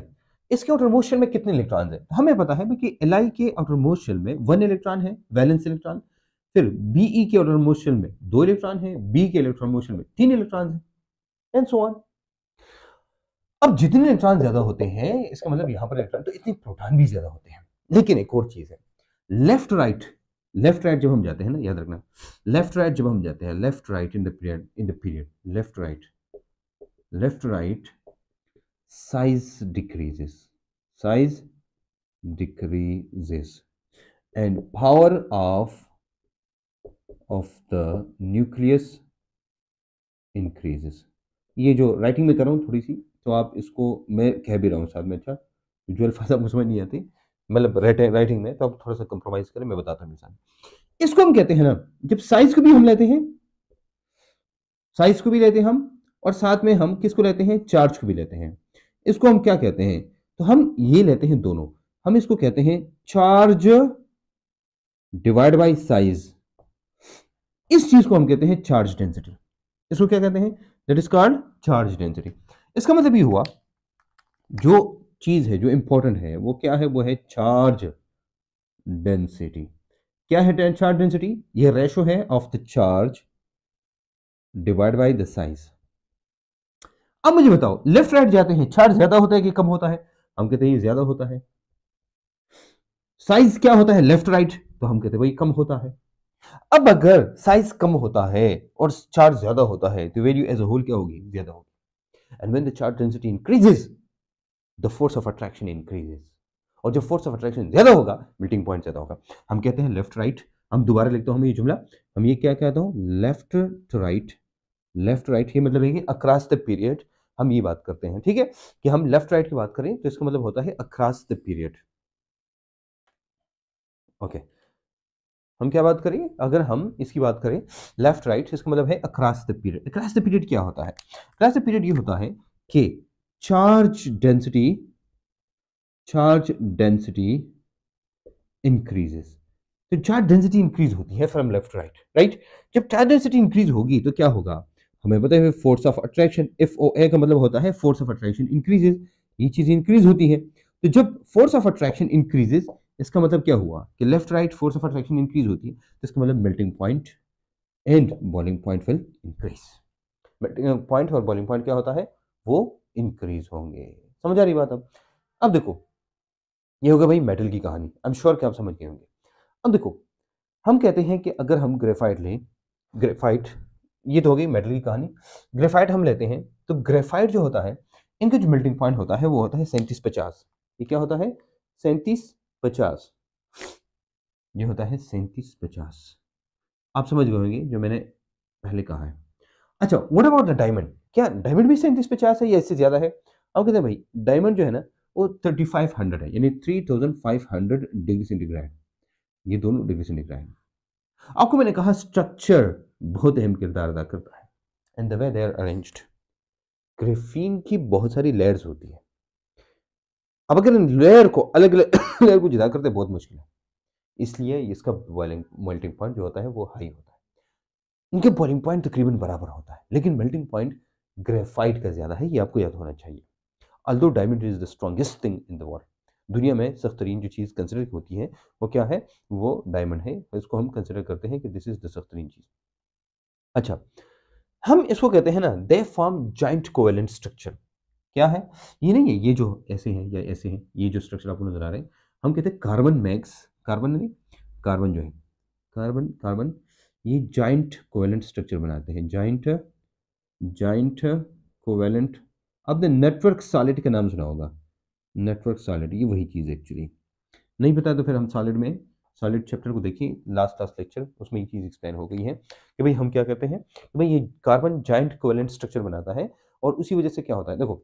इसके आउटर मोस्ट शेल में कितने इलेक्ट्रॉन है तो हमें पता है कि एल के आउटर मोस्ट शेल में वन इलेक्ट्रॉन है वैलेंस इलेक्ट्रॉन फिर बीई के ऑर्डर मोशन में दो इलेक्ट्रॉन है बी के इलेक्ट्रॉन मोशन में तीन इलेक्ट्रॉन है एंड सो ऑन अब जितने इलेक्ट्रॉन ज्यादा होते हैं इसका मतलब यहां पर इलेक्ट्रॉन तो इतने प्रोटॉन भी ज्यादा होते हैं लेकिन एक और चीज है लेफ्ट राइट लेफ्ट राइट जब हम जाते हैं ना याद रखना लेफ्ट राइट जब हम जाते हैं left right in the period in the period left right left right size decreases size decreases and power of of the nucleus increases ये जो राइटिंग में कर रहा हूँ थोड़ी सी तो आप इसको मैं कह भी रहा हूँ साथ में अच्छा अल्फाज आपको समझ नहीं आती मतलब राइटिंग में तो आप थोड़ा सा कंप्रोमाइज करें मैं बताता हूँ इसको हम कहते हैं ना जब साइज को भी हम लेते हैं साइज को भी लेते हैं हम और साथ में हम किसको लेते हैं चार्ज को भी लेते हैं इसको हम क्या कहते हैं तो हम ये लेते हैं दोनों हम इसको कहते हैं चार्ज डिवाइड बाय साइज इस चीज को हम कहते हैं चार्ज डेंसिटी इसको क्या कहते हैं that is called charge density इसका मतलब ये हुआ जो चीज है जो इंपॉर्टेंट है वो क्या है वो है चार्ज डेंसिटी क्या है चार्ज डेंसिटी ये रेशो है of the charge divide by the size अब मुझे बताओ लेफ्ट राइट जाते हैं चार्ज ज्यादा होता है कि कम होता है हम कहते हैं ज्यादा होता है साइज क्या होता है लेफ्ट राइट तो हम कहते हैं भाई कम होता है अब अगर साइज कम होता है और चार्ज ज्यादा होता है तो वैल्यू एज अ होल क्या होगी ज्यादा होगी and when the charge density increases the force of attraction increases और जब फोर्स ऑफ अट्रैक्शन ज्यादा होगा मेल्टिंग पॉइंट ज्यादा होगा हम कहते हैं लेफ्ट राइट हम दोबारा हैं हम ये जुमला हम ये क्या कहता हैं left to right left right ये मतलब है कि अक्रॉस द पीरियड हम ये बात करते हैं ठीक है कि हम लेफ्ट राइट की बात करें तो इसका मतलब होता है अक्रॉस द पीरियड ओके हम क्या बात करें अगर हम इसकी बात करें लेफ्ट राइट इसका मतलब है across the period across the period क्या होता है अक्रॉस द पीरियड ये होता है कि charge density charge density increases तो चार्ज डेंसिटी इंक्रीज होती है फ्रॉम लेफ्ट राइट राइट जब चार्ज डेंसिटी इंक्रीज होगी तो क्या होगा हमें पता है force of attraction F O A का मतलब होता है फोर्स ऑफ अट्रैक्शन इंक्रीजेज ये चीज़ इंक्रीज होती है तो जब फोर्स ऑफ अट्रैक्शन इंक्रीजेज इसका मतलब क्या हुआ कि left right force of attraction increase होती है तो इसका मतलब melting point and boiling point will increase melting point और बॉलिंग पॉइंट क्या होता है वो इंक्रीज होंगे समझ आ रही बात अब अब देखो ये होगा भाई मेटल की कहानी आई एम श्योर कि आप समझ गए होंगे अब देखो हम कहते हैं कि अगर हम ग्रेफाइट लें ग्रेफाइट ये तो हो गई मेटल की कहानी ग्रेफाइट हम लेते हैं तो ग्रेफाइट जो होता है इनका जो मेल्टिंग पॉइंट होता है वो होता है सैंतीस पचास ये क्या होता है सैंतीस पचास ये होता है सैंतीस पचास आप समझ गए होंगे जो मैंने पहले कहा है अच्छा वट अबाउट द डायमंड क्या डायमंड भी सैंतीस पचास है या इससे ज़्यादा है अब कहते हैं भाई डायमंड जो है ना वो थर्टी फाइव हंड्रेड है यानी three thousand five hundred degree centigrade ये दोनों डिग्री सेंटीग्रेड आपको मैंने कहा स्ट्रक्चर बहुत अहम किरदार अदा करता है and the way they are arranged graphene की बहुत सारी लेयर्स होती है अब अगर इन लेयर को अलग अलग लेयर को जुदा करते बहुत मुश्किल है इसलिए इसका बॉइलिंग मेल्टिंग पॉइंट जो होता है वो हाई होता है इनके बॉइलिंग पॉइंट तकरीबन बराबर होता है लेकिन मेल्टिंग पॉइंट ग्रेफाइट का ज़्यादा है ये आपको याद होना चाहिए although diamond is the strongest thing in the world दुनिया में सख्त तरीन जो चीज़ कंसिडर होती है वो क्या है वो डायमंड है इसको हम कंसिडर करते हैं कि दिस इज़ द सख्त तरीन चीज़ अच्छा हम इसको कहते हैं ना they form giant covalent structure क्या है ये नहीं है ये जो ऐसे हैं या ऐसे हैं ये जो स्ट्रक्चर आपको नजर आ रहे हैं हम कहते हैं कार्बन मैक्स कार्बन नहीं कार्बन जो है कार्बन कार्बन ये जॉइंट कोवेलेंट स्ट्रक्चर बनाते हैं जॉइंट जॉइंट कोवेलेंट आपने नेटवर्क सॉलिड का नाम सुना होगा नेटवर्क सॉलिड ये वही चीज़ एक्चुअली नहीं पता तो फिर हम सॉलिड में सॉलिड चैप्टर को देखिए लास्ट लास्ट लेक्चर उसमें ये चीज़ एक्सप्लेन हो गई है कि भाई हम क्या करते हैं कि भाई ये कार्बन जॉइंट कोवेलेंट स्ट्रक्चर बनाता है और उसी वजह से क्या होता है देखो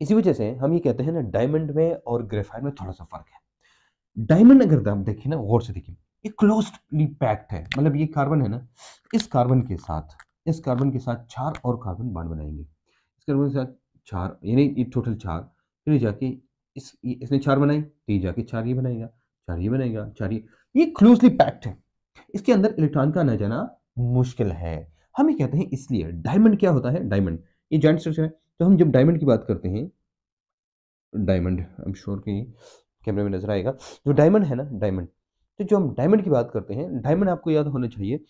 इसी वजह से हम ये कहते हैं ना डायमंड में और ग्रेफाइट में थोड़ा सा फर्क है डायमंड अगर हम देखें ना गौर से देखिए ये क्लोजली पैक्ड है मतलब ये कार्बन है ना इस कार्बन के साथ इस कार्बन के साथ चार और कार्बन बाड बनाएंगे इस कार्बन के साथ चार यानी ये टोटल चार फिर जाके इस इसने चार बनाई तो ये जाके चार ये बनाएगा चार ये बनेगा चार ये ये क्लोजली पैक्ड है इसके अंदर इलेक्ट्रॉन का आना जाना मुश्किल है हम ये कहते हैं इसलिए डायमंड क्या होता है डायमंड ये जॉइंट स्ट्रक्चर है तो हम जब डायमंड की बात करते हैं डायमंड आई एम श्योर कि कैमरे में नजर आएगा जो डायमंड है ना डायमंड तो जो हम डायमंड की बात करते हैं डायमंड आपको याद होना चाहिए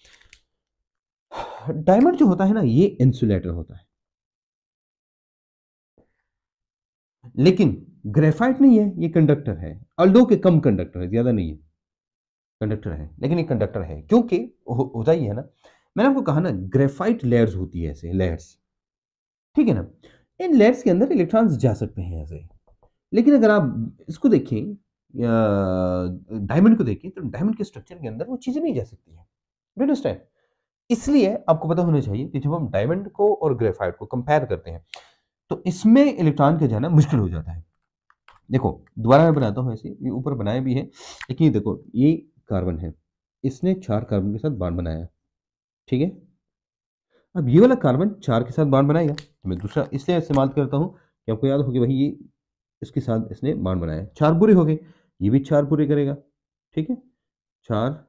डायमंड जो होता है ना ये इंसुलेटर होता है लेकिन ग्रेफाइट नहीं है ये कंडक्टर है अल्डो के कम कंडक्टर है ज़्यादा नहीं है कंडक्टर है लेकिन ये कंडक्टर है क्योंकि हो, होता ही है ना मैंने आपको कहा ना ग्रेफाइट लेयर्स होती है ऐसे लेयर्स ठीक है ना इन लेयर्स के अंदर इलेक्ट्रॉन्स जा सकते हैं ऐसे लेकिन अगर आप इसको देखें डायमंड को देखें तो डायमंड के स्ट्रक्चर के अंदर वो चीज़ें नहीं जा सकती हैं इसलिए आपको पता होना चाहिए कि जब हम डायमंड को और ग्रेफाइट को कंपेयर करते हैं तो इसमें इलेक्ट्रॉन के जाना मुश्किल हो जाता है देखो दोबारा मैं बनाता हूँ ऐसे ये ऊपर बनाया भी है लेकिन देखो ये कार्बन है इसने चार कार्बन के साथ बाड बनाया ठीक है अब ये वाला कार्बन चार के साथ बाड बनाएगा तो मैं दूसरा इसलिए इस्तेमाल करता हूँ कि आपको याद हो कि भाई ये इसके साथ इसने बाड बनाया चार पूरे हो गए ये भी चार पूरे करेगा ठीक है चार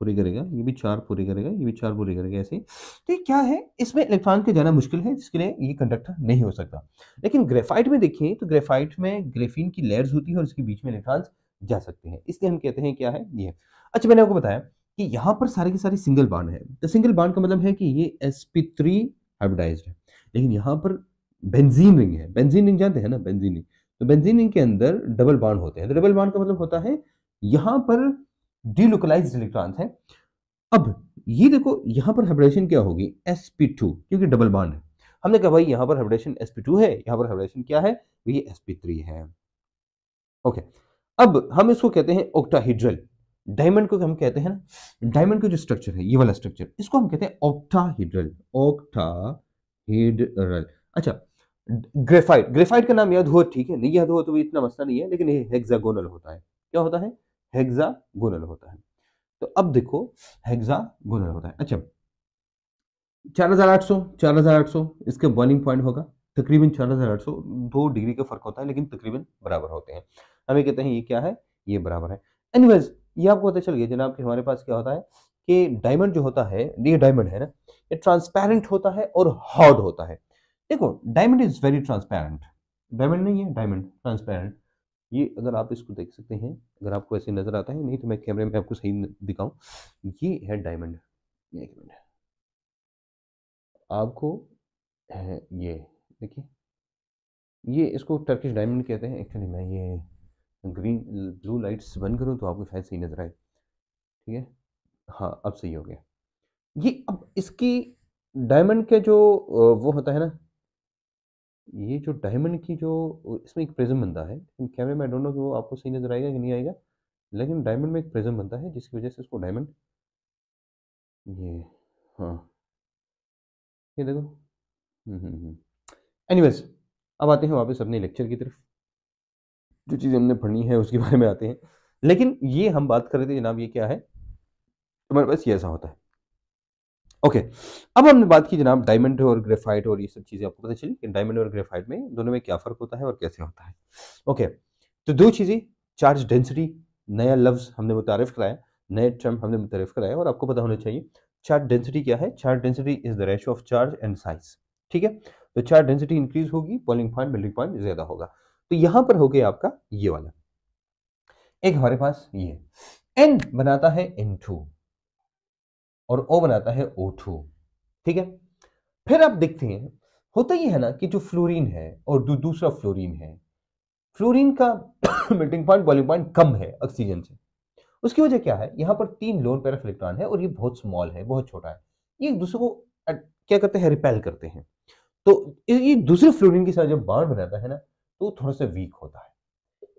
पूरी करेगा ये भी चार पूरी करेगा ये भी चार पूरी करेगा ऐसे तो ये क्या है इसमें इलेक्ट्रॉन के जाना मुश्किल है जिसके लिए ये कंडक्टर नहीं हो सकता लेकिन ग्रेफाइट में देखिए तो ग्रेफाइट में ग्रेफिन की लेयर्स होती है और इसके बीच में इलेक्ट्रॉन्स जा सकते हैं इसलिए हम कहते हैं क्या है ये अच्छा मैंने आपको बताया कि यहाँ पर सारे के सारे सिंगल बाड है तो सिंगल बाड का मतलब है कि ये एस पी थ्री हाइब्रिडाइज है लेकिन यहाँ पर बेंजीन रिंग है बेंजीन रिंग जानते हैं ना बेंजीन रिंग तो बेंजीन रिंग के अंदर डबल बाड होते हैं तो डबल बाड का मतलब होता है यहाँ पर डीलोकलाइज इलेक्ट्रॉन है अब ये देखो यहां पर हाइब्रेशन क्या होगी sp2 क्योंकि डबल बॉन्ड है हमने कहा भाई यहां पर हाइब्रेशन sp2 है यहां पर हाइब्रेशन क्या है तो ये sp3 है ओके अब हम इसको कहते हैं ओक्टाहीड्रल डायमंड को हम कहते हैं ना डायमंड का जो स्ट्रक्चर है ये वाला स्ट्रक्चर इसको हम कहते हैं ऑक्टाहीड्रल ऑक्टाहीड्रल अच्छा ग्रेफाइट ग्रेफाइट का नाम याद हो ठीक है नहीं याद हो तो इतना मसला नहीं है लेकिन ये हेक्सागोनल होता है क्या होता है हेक्सागोनल होता है तो अब देखो हेक्सागोनल होता है अच्छा चार हजार आठ सौ चार हजार आठ सौ इसके बॉइलिंग पॉइंट होगा तकरीबन चार हजार आठ सौ दो डिग्री का फर्क होता है लेकिन तकरीबन बराबर होते हैं हमें कहते हैं ये क्या है ये बराबर है एनीवेज ये आपको पता चल गया जनाब कि हमारे पास क्या होता है कि डायमंड जो होता है ये डायमंड है ना ये ट्रांसपेरेंट होता है और हार्ड होता है देखो diamond is very transparent diamond नहीं है डायमंड ट्रांसपेरेंट ये अगर आप इसको देख सकते हैं अगर आपको ऐसे नज़र आता है नहीं तो मैं कैमरे में आपको सही दिखाऊँ ये है डायमंड एक मिनट आपको ये देखिए ये इसको टर्किश डायमंड कहते हैं एक्चुअली मैं ये ग्रीन ब्लू लाइट्स बंद करूँ तो आपको शायद सही नज़र आए ठीक है हाँ अब सही हो गया ये अब इसकी डायमंड के जो वो होता है ना ये जो डायमंड की जो इसमें एक प्रिज्म बनता है लेकिन कैमरे में डोंट नो कि वो आपको सही नज़र आएगा कि नहीं आएगा लेकिन डायमंड में एक प्रिज्म बनता है जिसकी वजह से उसको डायमंड ये हाँ ये देखो एनीवेज हम्म, हम्म, हम्म। अब आते हैं वापस अपने लेक्चर की तरफ जो चीज़ें हमने पढ़नी है उसके बारे में आते हैं लेकिन ये हम बात कर रहे थे जनाब ये क्या है हमारे पास ये ऐसा होता है ओके अब हमने बात की जनाब डायमंड और ग्रेफाइट और ये सब चीज़ें आपको पता चली कि डायमंड और ग्रेफाइट में दोनों में क्या फ़र्क होता है और कैसे होता है ओके तो दो चीज़ें चार्ज डेंसिटी नया लफ्ज़ हमने मुतारफ़ कराया नए टर्म हमने मुतारफ़ कराया और आपको पता होना चाहिए चार्ज डेंसिटी क्या है charge density is the ratio of charge and size ठीक है तो चार्ज डेंसिटी इंक्रीज होगी बॉलिंग पॉइंट बिल्डिंग पॉइंट ज़्यादा होगा तो यहां पर हो गया आपका ये वाला एक हमारे पास ये एन बनाता है एन टू और ओ बनाता है ओ टू ठीक है फिर आप देखते हैं होता ये है ना कि जो फ्लोरीन है और जो दूसरा फ्लोरीन है फ्लोरीन का मेल्टिंग पॉइंट बॉइलिंग पॉइंट कम है ऑक्सीजन से उसकी वजह क्या है यहाँ पर तीन लोन पैर इलेक्ट्रॉन है और ये बहुत स्मॉल है बहुत छोटा है ये एक दूसरे को क्या करते हैं रिपेल करते हैं तो ये दूसरे फ्लोरिन के साथ जब बाढ़ बनाता है ना तो थोड़ा सा वीक होता है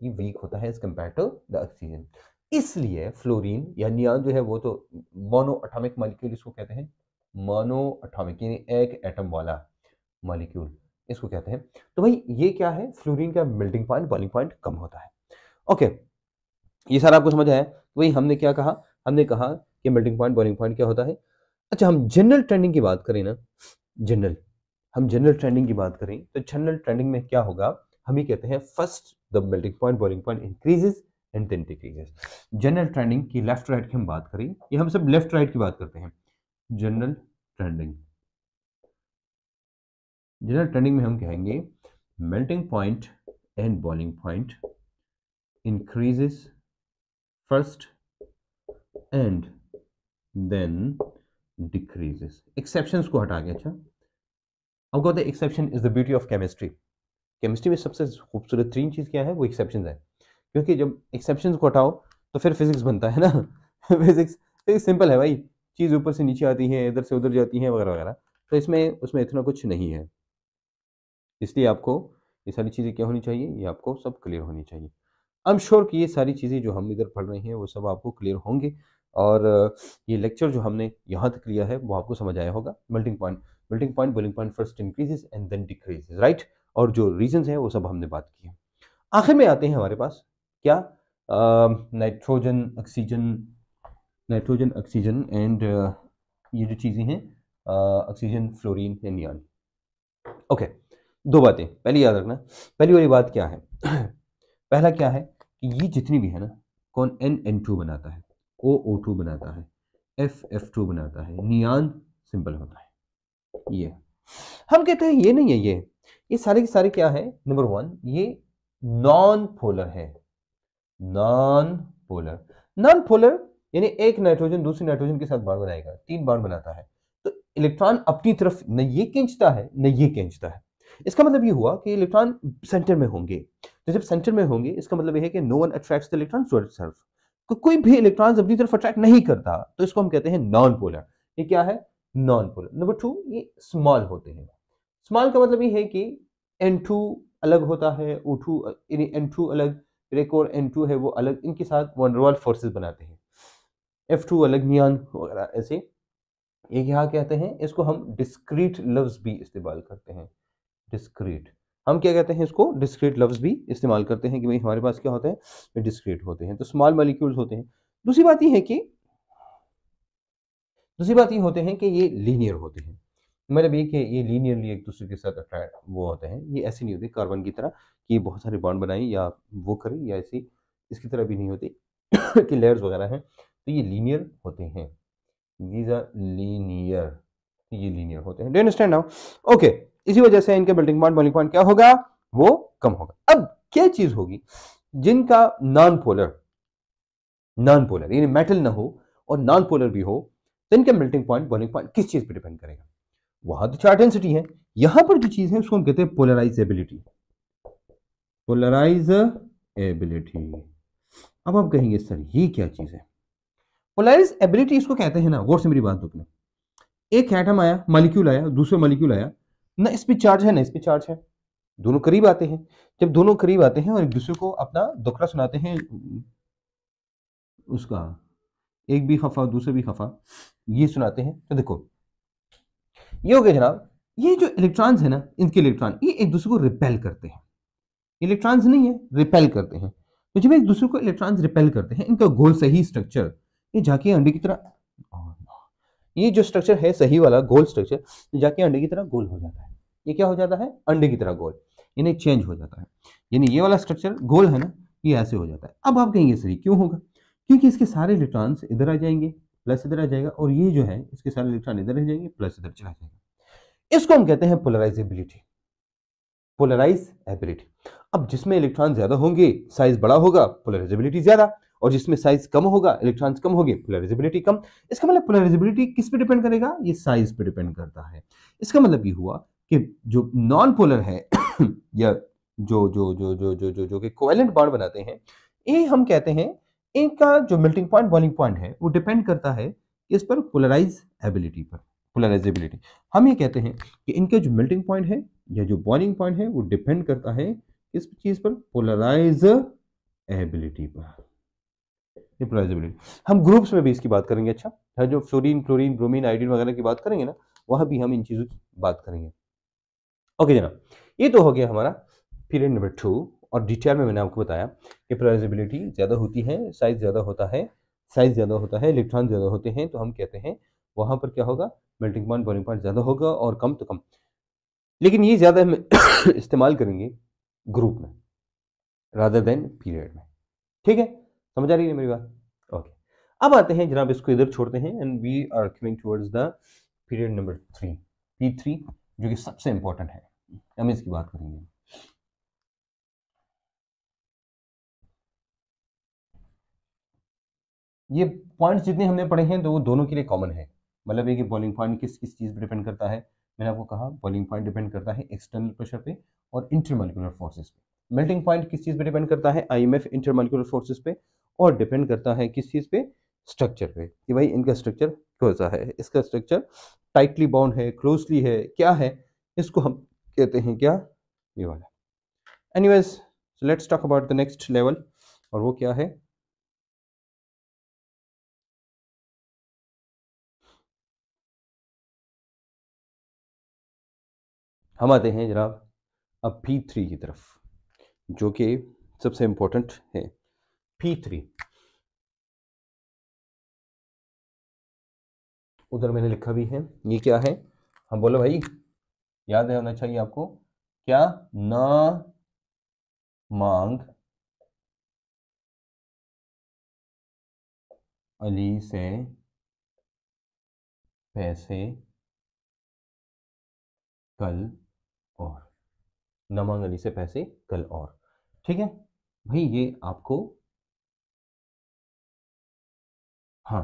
ये वीक होता है as compare to the oxygen इसलिए फ्लोरीन या नियान जो है वो तो मोनो अटोमिक मालिक्यूल इसको कहते हैं मोनो अठामिक यानी एक एटम वाला मालिक्यूल इसको कहते हैं तो भाई ये क्या है फ्लोरीन का मेल्टिंग पॉइंट बॉइलिंग पॉइंट कम होता है ओके ये सारा आपको समझ आया तो भाई हमने क्या कहा हमने कहा कि मेल्टिंग पॉइंट बॉइलिंग पॉइंट क्या होता है अच्छा हम जनरल ट्रेंडिंग की बात करें ना जनरल हम जनरल ट्रेंडिंग की बात करें तो जनरल ट्रेंडिंग में क्या होगा हम ही कहते हैं first the melting point boiling point increases and then general trending की लेफ्ट राइट की हम बात करें ये हम सब लेफ्ट राइट की बात करते हैं जनरल ट्रेंडिंग जनरल ट्रेंडिंग में हम कहेंगे melting point and boiling point increases first and then decreases exception को हटा के अच्छा अब कहते हैं exception is the beauty of chemistry chemistry में सबसे खूबसूरत तीन चीज़ क्या है वो एक्सेप्शन है क्योंकि जब एक्सेप्शन को हटाओ तो फिर फिजिक्स बनता है ना फिजिक्स फिजिक्स सिंपल है भाई चीज़ ऊपर से नीचे आती है इधर से उधर जाती है वगैरह वगैरह तो इसमें उसमें इतना कुछ नहीं है इसलिए आपको ये सारी चीज़ें क्या होनी चाहिए ये आपको सब क्लियर होनी चाहिए आई एम श्योर कि ये सारी चीज़ें जो हम इधर पढ़ रहे हैं वो सब आपको क्लियर होंगे और ये लेक्चर जो हमने यहाँ तक लिया है वो आपको समझ आया होगा melting point melting point boiling point first increases and then decreases right और जो रीजन हैं वो सब हमने बात की है आखिर में आते हैं हमारे पास क्या nitrogen oxygen nitrogen oxygen and ये जो चीज़ें हैं oxygen fluorine and neon okay दो बातें पहली याद रखना पहली वाली बात क्या है पहला क्या है कि ये जितनी भी है ना कौन एन एन टू बनाता है ओ ओ टू बनाता है एफ एफ टू बनाता है नियान सिंपल होता है ये हम कहते हैं ये नहीं है ये ये सारे के सारे क्या है नंबर वन ये नॉन पोलर है नॉन पोलर नॉन पोलर यानी एक नाइट्रोजन दूसरी नाइट्रोजन के साथ बाढ़ बनाएगा तीन बाढ़ बनाता है तो इलेक्ट्रॉन अपनी तरफ न ये खींचता है न ये खींचता है इसका मतलब ये हुआ कि इलेक्ट्रॉन सेंटर में होंगे तो जब सेंटर में होंगे इसका मतलब यह है कि no one attracts the electron to itself तो कोई भी इलेक्ट्रॉन अपनी तरफ अट्रैक्ट नहीं करता तो इसको हम कहते हैं नॉन पोलर ये क्या है नॉन पोलर नंबर टू ये स्मॉल होते हैं स्मॉल का मतलब ये है कि एन अलग होता है ओ टू यानी एन अलग ब्रेक और एन टू है वो अलग इनके साथ वनरवाल फोर्सेस बनाते हैं एफ टू अलग नियान वगैरह ऐसे ये क्या कहते हैं इसको हम डिस्क्रीट लफ्ज़ भी इस्तेमाल करते हैं डिस्क्रीट हम क्या कहते हैं इसको डिस्क्रीट लफ्ज़ भी इस्तेमाल करते हैं कि भाई हमारे पास क्या होते हैं डिस्क्रीट होते हैं तो स्मॉल मालिक्यूल्स होते हैं दूसरी बात ये है कि दूसरी बात ये होते हैं कि ये लीनियर होते हैं मतलब ये कि ये लीनियरली एक दूसरे के साथ अट्रैक्ट वो होते हैं ये ऐसे नहीं होते कार्बन की तरह कि बहुत सारे बॉन्ड बनाएं या वो करें या ऐसी इसकी तरह भी नहीं होती कि लेयर्स वगैरह हैं तो ये लीनियर होते हैं दीज आर लीनियर ये लीनियर होते हैं डू अंडरस्टैंड नाउ ओके इसी वजह से इनका बिल्डिंग पॉइंट बॉलिंग पॉइंट क्या होगा वो कम होगा अब क्या चीज़ होगी जिनका नॉन पोलर नॉन पोलर यानी मेटल ना हो और नॉन पोलर भी हो तो इनके मेल्टिंग पॉइंट बॉलिंग पॉइंट किस चीज़ पर डिपेंड करेगा वहां तो चार डेंसिटी है यहां पर जो चीज है उसको हम कहते हैं पोलराइजेबिलिटी पोलराइजेबिलिटी अब आप कहेंगे सर ये क्या चीज है पोलराइज एबिलिटी इसको कहते हैं ना गौर से मेरी बात देखना एक एटम आया मालिक्यूल आया दूसरे मालिक्यूल आया ना इस पर चार्ज है ना इस पर चार्ज है दोनों करीब आते हैं जब दोनों करीब आते हैं और एक दूसरे को अपना दुखड़ा सुनाते हैं उसका एक भी खफा दूसरे भी खफा ये सुनाते हैं तो देखो ये हो गया जनाब ये जो इलेक्ट्रॉन्स है ना इनके इलेक्ट्रॉन ये एक दूसरे को रिपेल करते हैं इलेक्ट्रॉन्स नहीं है रिपेल करते हैं तो जब एक दूसरे को इलेक्ट्रॉन्स रिपेल करते हैं इनका गोल सही स्ट्रक्चर ये जाके अंडे की तरह ये जो स्ट्रक्चर है सही वाला गोल स्ट्रक्चर जाके अंडे की तरह गोल हो जाता है ये क्या हो जाता है अंडे की तरह गोल यानी चेंज हो जाता है यानी ये वाला स्ट्रक्चर गोल है ना ये ऐसे हो जाता है अब आप कहेंगे सर क्यों होगा क्योंकि इसके सारे इलेक्ट्रॉन्स इधर आ जाएंगे प्लस इधर आ जाएगा और ये जो है इसके सारे इलेक्ट्रॉन इधर रह जाएंगे प्लस इधर चला जाएगा इसको हम कहते हैं पोलराइजेबिलिटी पोलराइज एबिलिटी अब जिसमें इलेक्ट्रॉन ज्यादा होंगे साइज बड़ा होगा पोलराइजेबिलिटी ज्यादा और जिसमें साइज कम होगा इलेक्ट्रॉन्स कम होगी पोलराइजेबिलिटी कम इसका मतलब पोलराइजेबिलिटी किस पे डिपेंड करेगा ये साइज पे डिपेंड करता है इसका मतलब ये हुआ कि जो नॉन पोलर है या जो जो जो जो जो जो जो के कोवेलेंट बॉन्ड बनाते हैं ये हम कहते हैं इनका जो मेल्टिंग पॉइंट बॉइलिंग पॉइंट है वो डिपेंड करता है इस पर पोलराइज एबिलिटी पर पोलराइजेबिलिटी हम ये कहते हैं कि इनके जो मेल्टिंग पॉइंट है या जो बॉइलिंग पॉइंट है वो डिपेंड करता है किस चीज़ पर पोलराइज एबिलिटी पर पोलराइजेबिलिटी हम ग्रुप्स में भी इसकी बात करेंगे अच्छा हम जो फ्लोरीन क्लोरीन ब्रोमीन आयोडीन वगैरह की बात करेंगे ना वहां भी हम इन चीज़ों की बात करेंगे ओके जनाब ये तो हो गया हमारा पीरियड नंबर टू और डिटेल में मैंने आपको बताया कि प्लाजिबिलिटी ज़्यादा होती है साइज ज़्यादा होता है साइज ज़्यादा होता है इलेक्ट्रॉन ज़्यादा होते हैं तो हम कहते हैं वहाँ पर क्या होगा मेल्टिंग पॉइंट बॉइलिंग पॉइंट ज़्यादा होगा और कम तो कम लेकिन ये ज़्यादा हम इस्तेमाल करेंगे ग्रुप में रादर देन पीरियड में ठीक है समझ आ रही है मेरी बात ओके अब आते हैं जनाब इसको इधर छोड़ते हैं and we are coming towards the period number three P three जो कि सबसे इम्पोर्टेंट है हम इसकी बात करेंगे ये पॉइंट्स जितने हमने पढ़े हैं तो वो दोनों के लिए कॉमन है मतलब ये कि बॉलिंग पॉइंट किस किस चीज़ पर डिपेंड करता है मैंने आपको कहा बॉलिंग पॉइंट डिपेंड करता है एक्सटर्नल प्रेशर पे और इंटरमालिकुलर फोर्सेस पे मेल्टिंग पॉइंट किस चीज़ पर डिपेंड करता है I M F intermolecular forces पे और डिपेंड करता है किस चीज़ पे स्ट्रक्चर पे कि भाई इनका स्ट्रक्चर कैसा है इसका स्ट्रक्चर टाइटली बाउंड है क्लोजली है क्या है इसको हम कहते हैं क्या ये वाला anyways let's talk about the next level और वो क्या है हम आते हैं जनाब अब पी थ्री की तरफ जो कि सबसे इम्पोर्टेंट है पी थ्री उधर मैंने लिखा भी है ये क्या है हम बोलो भाई याद है होना चाहिए आपको क्या ना मांग अली से पैसे कल नमांग अली से पैसे कल और ठीक है भाई ये आपको हाँ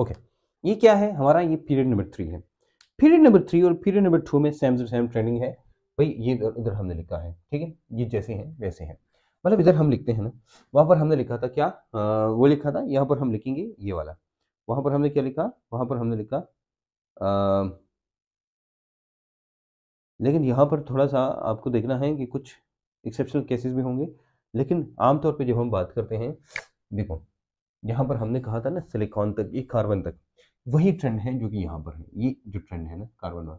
ओके ये क्या है हमारा ये पीरियड नंबर थ्री है पीरियड नंबर थ्री और पीरियड नंबर टू में सेम सेम ट्रेंडिंग है भाई ये इधर हमने लिखा है ठीक है ये जैसे हैं वैसे हैं मतलब इधर हम लिखते हैं ना वहां पर हमने लिखा था क्या आ, वो लिखा था यहाँ पर हम लिखेंगे ये वाला वहां पर हमने क्या लिखा वहां पर हमने लिखा आ, लेकिन यहाँ पर थोड़ा सा आपको देखना है कि कुछ एक्सेप्शनल केसेस भी होंगे लेकिन आमतौर पर जब हम बात करते हैं देखो यहाँ पर हमने कहा था ना सिलिकॉन तक ये कार्बन तक वही ट्रेंड है जो कि यहाँ पर है ये जो ट्रेंड है ना कार्बन और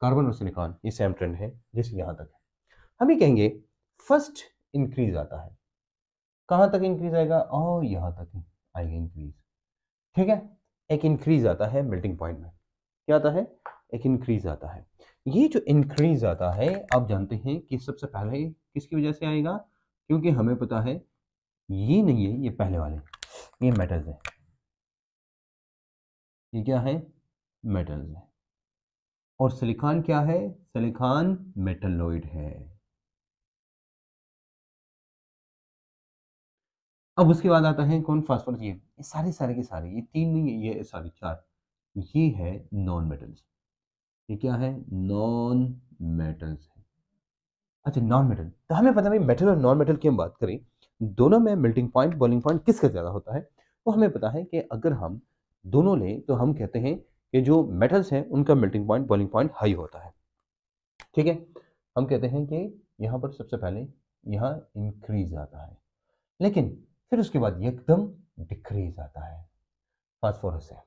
कार्बन और सिलिकॉन ये सेम ट्रेंड है जैसे यहाँ तक है हम ये कहेंगे फर्स्ट इंक्रीज आता है कहाँ तक इंक्रीज आएगा और यहाँ तक आएगा इंक्रीज ठीक है एक इंक्रीज आता है मेल्टिंग पॉइंट में क्या आता है एक इंक्रीज आता है ये जो इंक्रीज आता है आप जानते हैं कि सबसे पहले किसकी वजह से आएगा क्योंकि हमें पता है ये नहीं है ये पहले वाले ये मेटल्स है ये क्या है मेटल्स है और सिलिकॉन क्या है सिलिकॉन मेटलोइड है अब उसके बाद आता है कौन फास्फोरस ये ये सारे सारे के सारे ये तीन नहीं है ये सॉरी चार ये है नॉन मेटल्स ये क्या है नॉन मेटल्स है अच्छा नॉन मेटल तो हमें पता है मेटल और नॉन मेटल की हम बात करें दोनों में मेल्टिंग पॉइंट बॉइलिंग पॉइंट किसका ज़्यादा होता है तो हमें पता है कि अगर हम दोनों लें तो हम कहते हैं कि जो मेटल्स हैं उनका melting point boiling point high होता है ठीक है हम कहते हैं कि यहाँ पर सबसे पहले यहाँ इंक्रीज आता है लेकिन फिर उसके बाद एकदम डिक्रीज आता है फास्फोरस है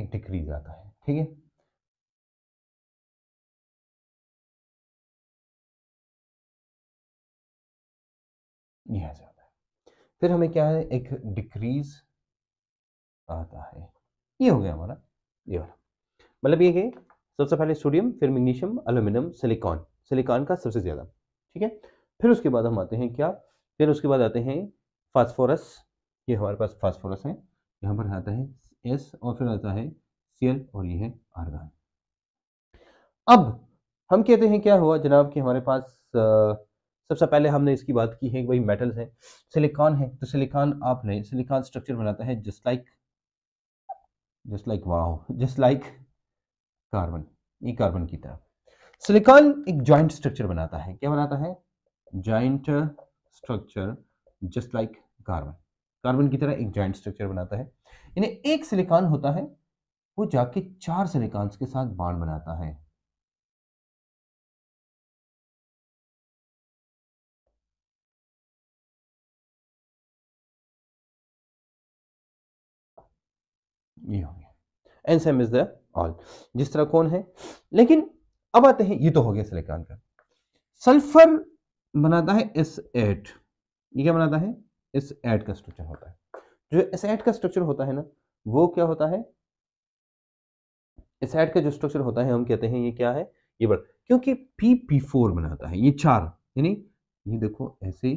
एक डिक्रीज आता है ठीक है यह जाता है फिर हमें क्या है एक डिक्रीज आता है ये हो गया हमारा ये वाला मतलब ये सबसे पहले सोडियम फिर मैग्नीशियम अल्यूमिनियम सिलिकॉन सिलिकॉन का सबसे ज़्यादा ठीक है फिर उसके बाद हम आते हैं क्या फिर उसके बाद आते हैं फास्फोरस ये हमारे पास फास्फोरस है यहाँ पर आता है एस और फिर आता है सीएल और यह है आर्गन अब हम कहते हैं क्या हुआ जनाब कि हमारे पास आ, सबसे पहले हमने इसकी बात की है वही मेटल्स हैं सिलिकॉन है तो सिलिकॉन आपने सिलिकॉन स्ट्रक्चर बनाता है जस्ट लाइक जस्ट लाइक वाह जस्ट लाइक कार्बन ये कार्बन की तरह सिलिकॉन एक जॉइंट स्ट्रक्चर बनाता है क्या बनाता है giant structure just like carbon carbon की तरह एक जॉइंट स्ट्रक्चर बनाता है यानी एक सिलिकॉन होता है वो जाके चार सिलिकॉन्स के साथ बाण बनाता है ये हो गया एनसेम इज द ऑल जिस तरह कौन है लेकिन अब आते हैं ये तो हो गया सिलिकॉन का सल्फर बनाता है एस एट ये क्या बनाता है एस एट का स्ट्रक्चर होता है जो एसेट का स्ट्रक्चर होता है ना वो क्या होता है एसेट का जो स्ट्रक्चर होता है हम कहते हैं ये क्या है ये बड़ा क्योंकि पी पी फोर बनाता है ये चार यानी ये देखो ऐसे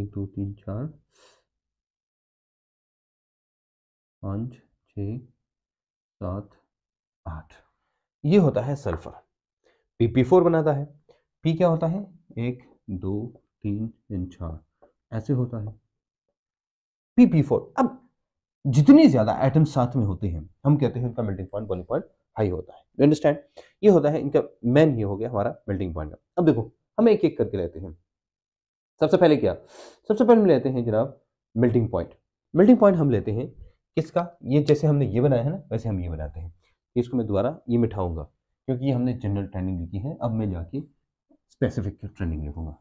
एक दो तीन चार पांच छ सात आठ ये होता है सल्फर पी पी फोर बनाता है पी क्या होता है एक दो तीन चार ऐसे होता है पी पी फोर अब जितनी ज्यादा एटम साथ में होते हैं हम कहते हैं उनका melting point boiling point high होता है यू अंडरस्टैंड ये होता है इनका मेन ये हो गया हमारा मेल्टिंग पॉइंट अब देखो हम एक एक करके लेते हैं सबसे पहले क्या सबसे पहले हम लेते हैं जनाब मेल्टिंग पॉइंट मेल्टिंग पॉइंट हम लेते हैं किसका ये जैसे हमने ये बनाया है ना वैसे हम ये बनाते हैं इसको मैं दोबारा ये मिठाऊंगा क्योंकि ये हमने जनरल ट्रेनिंग लिखी है अब मैं जाके स्पेसिफिक ट्रेनिंग लिखूंगा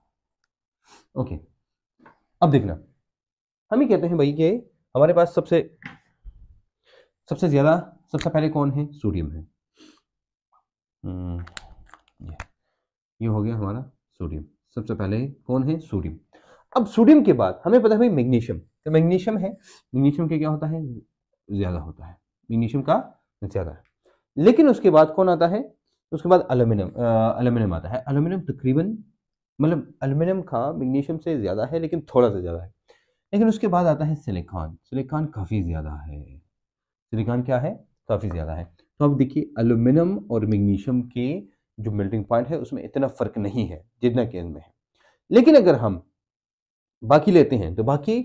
ओके अब देखना हम ही कहते हैं भाई कि हमारे पास सबसे सबसे ज़्यादा सबसे पहले कौन है सोडियम है हम्म, ये, हो गया हमारा सोडियम सबसे पहले कौन है सोडियम अब सोडियम के बाद हमें पता है भाई मैग्नीशियम तो मैग्नीशियम है मैग्नीशियम का क्या होता है ज़्यादा होता है मैग्नीशियम का ज़्यादा है लेकिन उसके बाद कौन आता है उसके बाद अलूमिनियम अलूमिनियम आता है अलूमिनियम तकरीबन मतलब अलूमिनियम का मैग्नीशियम से ज़्यादा है लेकिन थोड़ा सा ज़्यादा है लेकिन उसके बाद आता है सिलिकॉन सिलिकॉन काफ़ी ज़्यादा है सिलिकॉन क्या है काफ़ी ज़्यादा है तो अब देखिए एलुमिनियम और मैग्नीशियम के जो मेल्टिंग पॉइंट है उसमें इतना फ़र्क नहीं है जितना कि इनमें है लेकिन अगर हम बाकी लेते हैं तो बाकी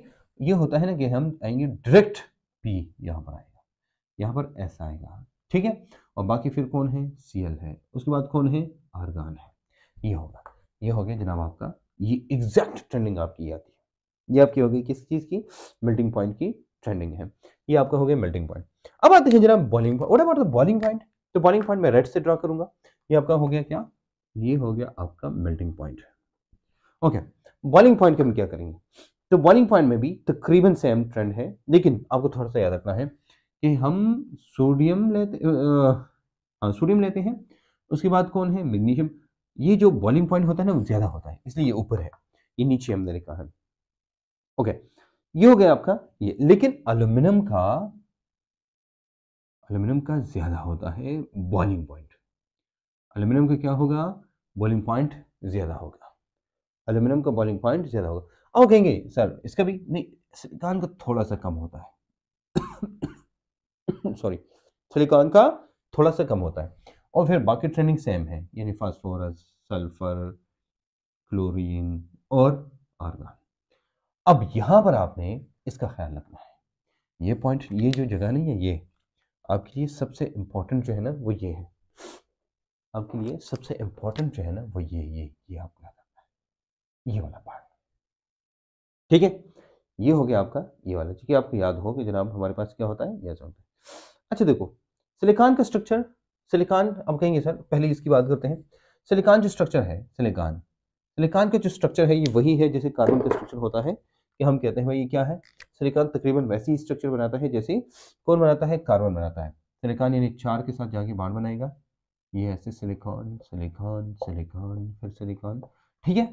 ये होता है ना कि हम आएंगे डायरेक्ट पी यहाँ पर आएगा यहाँ पर ऐसा आएगा ठीक है और बाकी फिर कौन है सी है उसके बाद कौन है आर्गान है ये होगा ये हो गया जनाब आपका ये एग्जैक्ट ट्रेंडिंग आपकी आती है ये आपकी होगी किस चीज़ की मेल्टिंग पॉइंट की ट्रेंडिंग है ये आपका हो गया मेल्टिंग पॉइंट अब आते हैं जरा boiling point what about boiling point तो बॉलिंग पॉइंट में रेड से ड्रॉ करूंगा ये आपका हो गया क्या ये हो गया आपका melting point okay boiling point के हम क्या करेंगे तो बॉलिंग पॉइंट में भी तकरीबन सेम ट्रेंड है लेकिन आपको थोड़ा सा याद रखना है कि हम सोडियम लेते हाँ सोडियम लेते हैं उसके बाद कौन है मैग्नीशियम ये जो बॉलिंग पॉइंट होता है ना वो ज़्यादा होता है इसलिए ये ऊपर है ये नीचे हमने लिखा है ओके ये हो गया आपका ये लेकिन अल्यूमिनियम का अल्यूमिनियम का ज्यादा होता है बॉइलिंग पॉइंट अल्यूमिनियम का क्या होगा बॉइलिंग पॉइंट ज्यादा होगा अल्यूमिनियम का बॉइलिंग पॉइंट ज्यादा होगा और कहेंगे सर इसका भी नहीं सिलिकॉन का थोड़ा सा कम होता है सॉरी सिलिकॉन का थोड़ा सा कम होता है और फिर बाकी ट्रेनिंग सेम है यानी फास्फोरस सल्फर क्लोरीन और आर्गन अब यहां पर आपने इसका ख्याल रखना है ये पॉइंट ये जो जगह नहीं है ये आपके लिए सबसे इंपॉर्टेंट जो है ना वो ये है आपके लिए सबसे इंपॉर्टेंट जो है ना वो ये ये ये आपको याद रखना है ये वाला पार्ट ठीक है ये हो गया आपका ये वाला ठीक आपको याद हो कि जनाब हमारे पास क्या होता है यह होता है अच्छा देखो सिलिकॉन का स्ट्रक्चर सिलिकॉन हम कहेंगे सर पहले इसकी बात करते हैं सिलिकॉन जो स्ट्रक्चर है सिलिकॉन सिलिकॉन का जो स्ट्रक्चर है ये वही है जैसे कार्बन का स्ट्रक्चर होता है कि हम कहते हैं भाई ये क्या है सिलिकॉन तकरीबन वैसी स्ट्रक्चर बनाता है जैसे कौन बनाता है कार्बन बनाता है सिलिकॉन यानी चार के साथ जाके बाढ़ बनाएगा ये ऐसे सिलिकॉन सिलिकॉन सिलिकॉन फिर सिलिकॉन ठीक है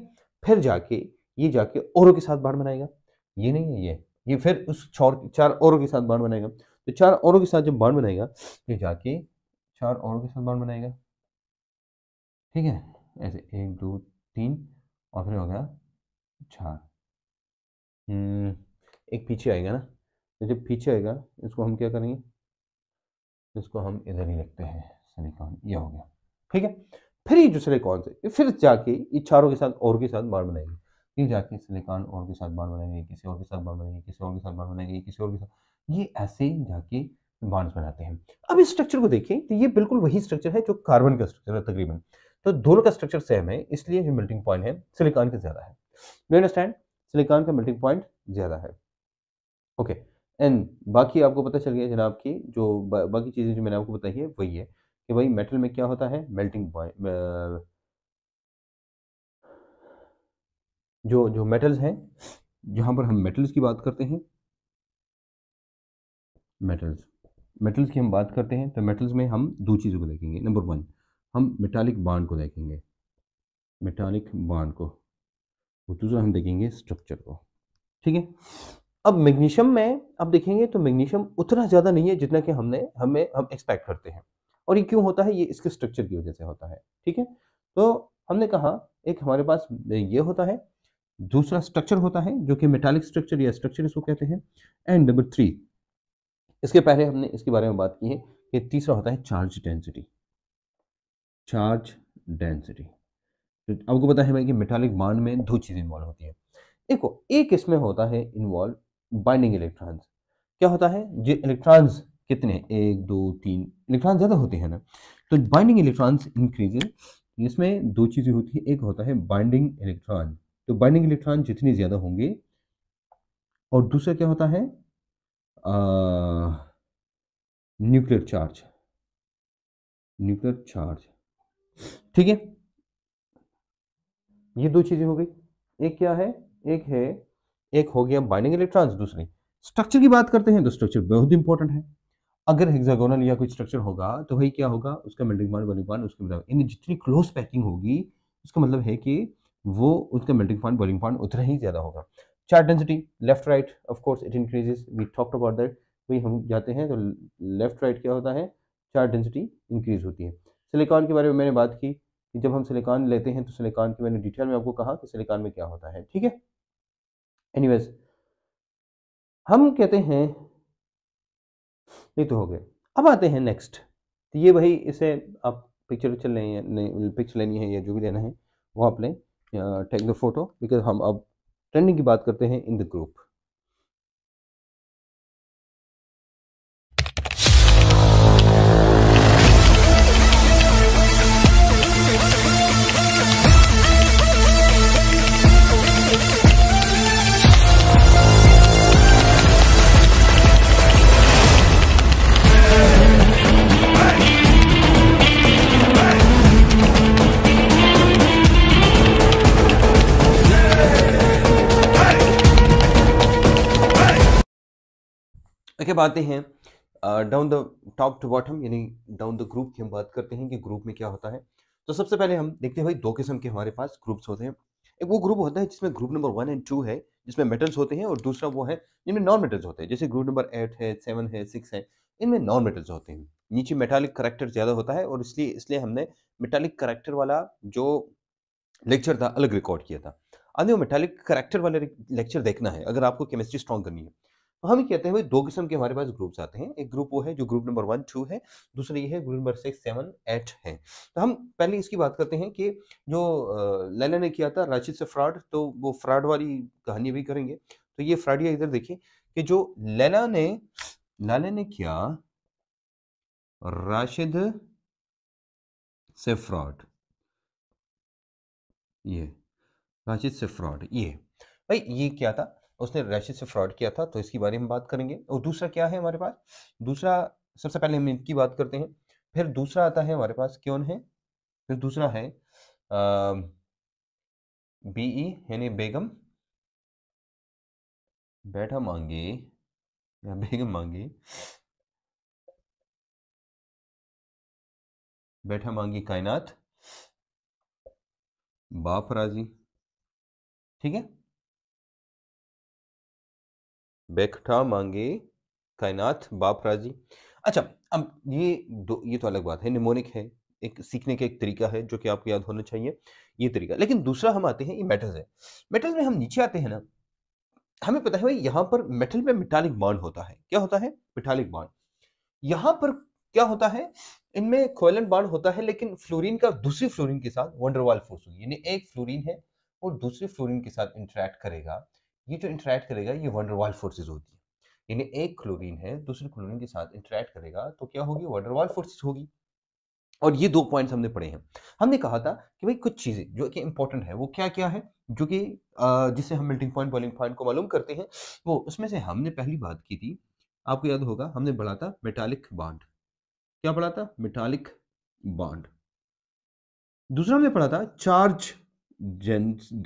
फिर जाके ये जाके औरों के साथ बाढ़ बनाएगा ये नहीं है ये ये फिर उस चार औरों के साथ बाढ़ बनाएगा तो चार औरों के साथ जब बाढ़ बनाएगा ये जाके चार औरों के साथ बाढ़ बनाएगा ठीक है ऐसे एक दो तीन और फिर हो गया चार एक पीछे आएगा ना तो जब पीछे आएगा इसको हम क्या करेंगे इसको हम इधर ही रखते हैं सिलिकॉन ये हो गया ठीक है फिर ये जो सिलिकॉन से फिर जाके ये चारों के साथ और के साथ बाढ़ बनाएंगे फिर जाके सिलिकॉन और के साथ बाढ़ बनाएंगे किसी और के साथ बाढ़ बनाएंगे किसी और के साथ बाढ़ बनाएंगे किसी और के साथ ये ऐसे जाके बाढ़ बनाते हैं अब इस स्ट्रक्चर को देखें तो ये बिल्कुल वही स्ट्रक्चर है जो कार्बन का स्ट्रक्चर है तकरीबन तो दोनों का स्ट्रक्चर सेम है इसलिए जो मेल्टिंग पॉइंट है सिलिकॉन के ज़्यादा है यू अंडरस्टैंड सिलिकॉन का मेल्टिंग पॉइंट ज़्यादा है ओके एंड बाकी आपको पता चल गया जनाब की जो बा, बाकी चीज़ें जो मैंने आपको बताई है वही है कि भाई मेटल में क्या होता है मेल्टिंग पॉइंट जो जो मेटल्स हैं जहाँ पर हम मेटल्स की बात करते हैं मेटल्स मेटल्स की हम बात करते हैं तो मेटल्स में हम दो चीज़ों को देखेंगे नंबर वन हम मेटालिक बाड को देखेंगे मेटालिक बाड को और दूसरा हम देखेंगे स्ट्रक्चर को ठीक है अब मैग्नीशियम में अब देखेंगे तो मैग्नीशियम उतना ज़्यादा नहीं है जितना कि हमने हमें हम एक्सपेक्ट करते हैं और ये क्यों होता है ये इसके स्ट्रक्चर की वजह से होता है ठीक है तो हमने कहा एक हमारे पास ये होता है दूसरा स्ट्रक्चर होता है जो कि मेटालिक स्ट्रक्चर या स्ट्रक्चर इसको कहते हैं एंड नंबर थ्री इसके पहले हमने इसके बारे में बात की है कि तीसरा होता है चार्ज डेंसिटी चार्ज डेंसिटी तो आपको पता है मैं कि मेटालिक बांड में दो चीज़ें इन्वॉल्व होती है देखो एक इसमें होता है इन्वॉल्व बाइंडिंग इलेक्ट्रॉन्स क्या होता है जो इलेक्ट्रॉन्स कितने एक दो तीन इलेक्ट्रॉन ज़्यादा होते हैं ना तो बाइंडिंग इलेक्ट्रॉन्स इंक्रीजेज इसमें दो चीज़ें होती है एक होता है बाइंडिंग इलेक्ट्रॉन तो बाइंडिंग इलेक्ट्रॉन जितने ज़्यादा होंगे और दूसरा क्या होता है न्यूक्लियर चार्ज न्यूक्लियर चार्ज ठीक है ये दो चीजें हो गई एक क्या है एक है एक हो गया बाइंडिंग इलेक्ट्रॉन्स दूसरी स्ट्रक्चर की बात करते हैं तो स्ट्रक्चर बहुत इंपॉर्टेंट है अगर हेक्सागोनल या कोई स्ट्रक्चर होगा तो भाई क्या होगा उसका मेल्टिंग पॉइंट बॉलिंग पॉइंट उसके मतलब जितनी क्लोज पैकिंग होगी उसका मतलब है कि वो उसका मेल्टिंग पॉइंट बॉलिंग पॉइंट उतना ही ज़्यादा होगा charge density left right of course it increases we talked about that भाई हम जाते हैं तो लेफ्ट राइट क्या होता है चार्ज डेंसिटी इंक्रीज होती है सिलिकॉन के बारे में मैंने बात की कि जब हम सिलिकॉन लेते हैं तो सिलिकॉन की मैंने डिटेल में आपको कहा कि सिलिकॉन में क्या होता है ठीक है एनीवेज हम कहते हैं ये तो हो गए अब आते हैं नेक्स्ट तो ये भाई इसे आप पिक्चर चल रहे हैं पिक्चर लेनी है या जो भी लेना है वो आप लें टेक द फोटो बिकॉज हम अब ट्रेंडिंग की बात करते हैं इन द ग्रुप अब आते हैं down the top to bottom यानी डाउन द ग्रुप की हम बात करते हैं कि ग्रुप में क्या होता है तो सबसे पहले हम देखते हैं भाई दो किस्म के हमारे पास ग्रुप्स होते हैं एक वो ग्रुप होता है जिसमें group number one and two है जिसमें मेटल्स होते हैं और दूसरा वो है जिनमें नॉन मेटल्स होते हैं जैसे ग्रुप नंबर एट है सेवन है सिक्स है इनमें नॉन मेटल्स होते हैं नीचे मेटालिक करेक्टर ज़्यादा होता है और इसलिए इसलिए हमने मेटालिक करेक्टर वाला जो लेक्चर था अलग रिकॉर्ड किया था आने वो मेटालिक करेक्टर वाले लेक्चर देखना है अगर आपको केमिस्ट्री स्ट्रॉन्ग करनी है तो हम कहते हैं भाई दो किस्म के हमारे पास ग्रुप्स आते हैं एक ग्रुप वो है जो ग्रुप नंबर वन टू है दूसरा ये है group number six seven eight है तो हम पहले इसकी बात करते हैं कि जो लैला ने किया था राशिद से फ्रॉड तो वो फ्रॉड वाली कहानी भी करेंगे तो ये फ्रॉडिया इधर देखिए कि जो लैला ने लैला ने किया राशिद से फ्रॉड ये राशिद से फ्रॉड ये भाई ये क्या था उसने रैशेज से फ्रॉड किया था तो इसके बारे में बात करेंगे और दूसरा क्या है हमारे पास दूसरा सबसे पहले हम इनकी बात करते हैं फिर दूसरा आता है हमारे पास क्यों है फिर दूसरा है बी ई यानी बेगम बैठा मांगे या बेगम मांगे बैठा मांगी कायनात बाप राजी ठीक है बैखटा मांगे कायनात बाप राजी अच्छा अब ये दो ये तो अलग बात है निमोनिक है एक सीखने का एक तरीका है जो कि आपको याद होना चाहिए ये तरीका लेकिन दूसरा हम आते हैं ये मेटल्स है मेटल्स में हम नीचे आते हैं ना हमें पता है भाई यहाँ पर मेटल में मिटालिक बॉन्ड होता है क्या होता है मिटालिक बॉन्ड यहाँ पर क्या होता है इनमें कोयलन बॉन्ड होता है लेकिन फ्लोरीन का दूसरी फ्लोरीन के साथ वंडरवाल फोर्स होगी यानी एक फ्लोरीन है और दूसरे फ्लोरीन के साथ इंटरेक्ट करेगा ये जो इंटरेक्ट करेगा ये वंडरवाल फोर्सेज होती है यानी एक क्लोरीन है दूसरे क्लोरीन के साथ इंटरेक्ट करेगा तो क्या होगी वंडरवाल फोर्सेज होगी और ये दो पॉइंट्स हमने पढ़े हैं हमने कहा था कि भाई कुछ चीज़ें जो कि इंपॉर्टेंट है वो क्या क्या है जो कि जिसे हम मेल्टिंग पॉइंट बॉइलिंग पॉइंट को मालूम करते हैं वो उसमें से हमने पहली बात की थी आपको याद होगा हमने पढ़ा था मेटालिक बॉन्ड क्या पढ़ा था मेटालिक बॉन्ड दूसरा हमने पढ़ा था चार्ज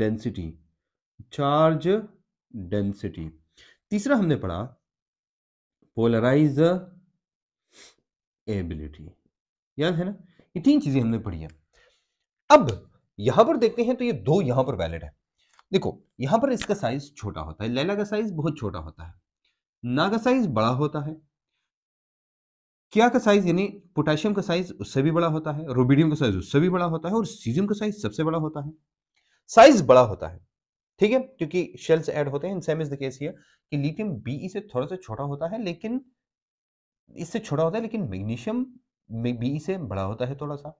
डेंसिटी चार्ज डेंसिटी तीसरा हमने पढ़ा पोलराइज एबिलिटी याद है ना ये तीन चीजें हमने पढ़ी है अब यहां पर देखते हैं तो ये दो यहां पर वैलिड है देखो यहां पर इसका साइज छोटा होता है लैला का साइज बहुत छोटा होता है ना का साइज बड़ा होता है क्या का साइज यानी पोटेशियम का साइज उससे भी बड़ा होता है रोबिडियम का साइज उससे भी बड़ा होता है और सीजियम का साइज सबसे बड़ा होता है साइज बड़ा होता है ठीक है क्योंकि शेल्स ऐड होते हैं in same is the case here कि लिथियम बीई से थोड़ा सा छोटा होता है लेकिन इससे छोटा होता है लेकिन मैग्नीशियम बीई से बड़ा होता है थोड़ा सा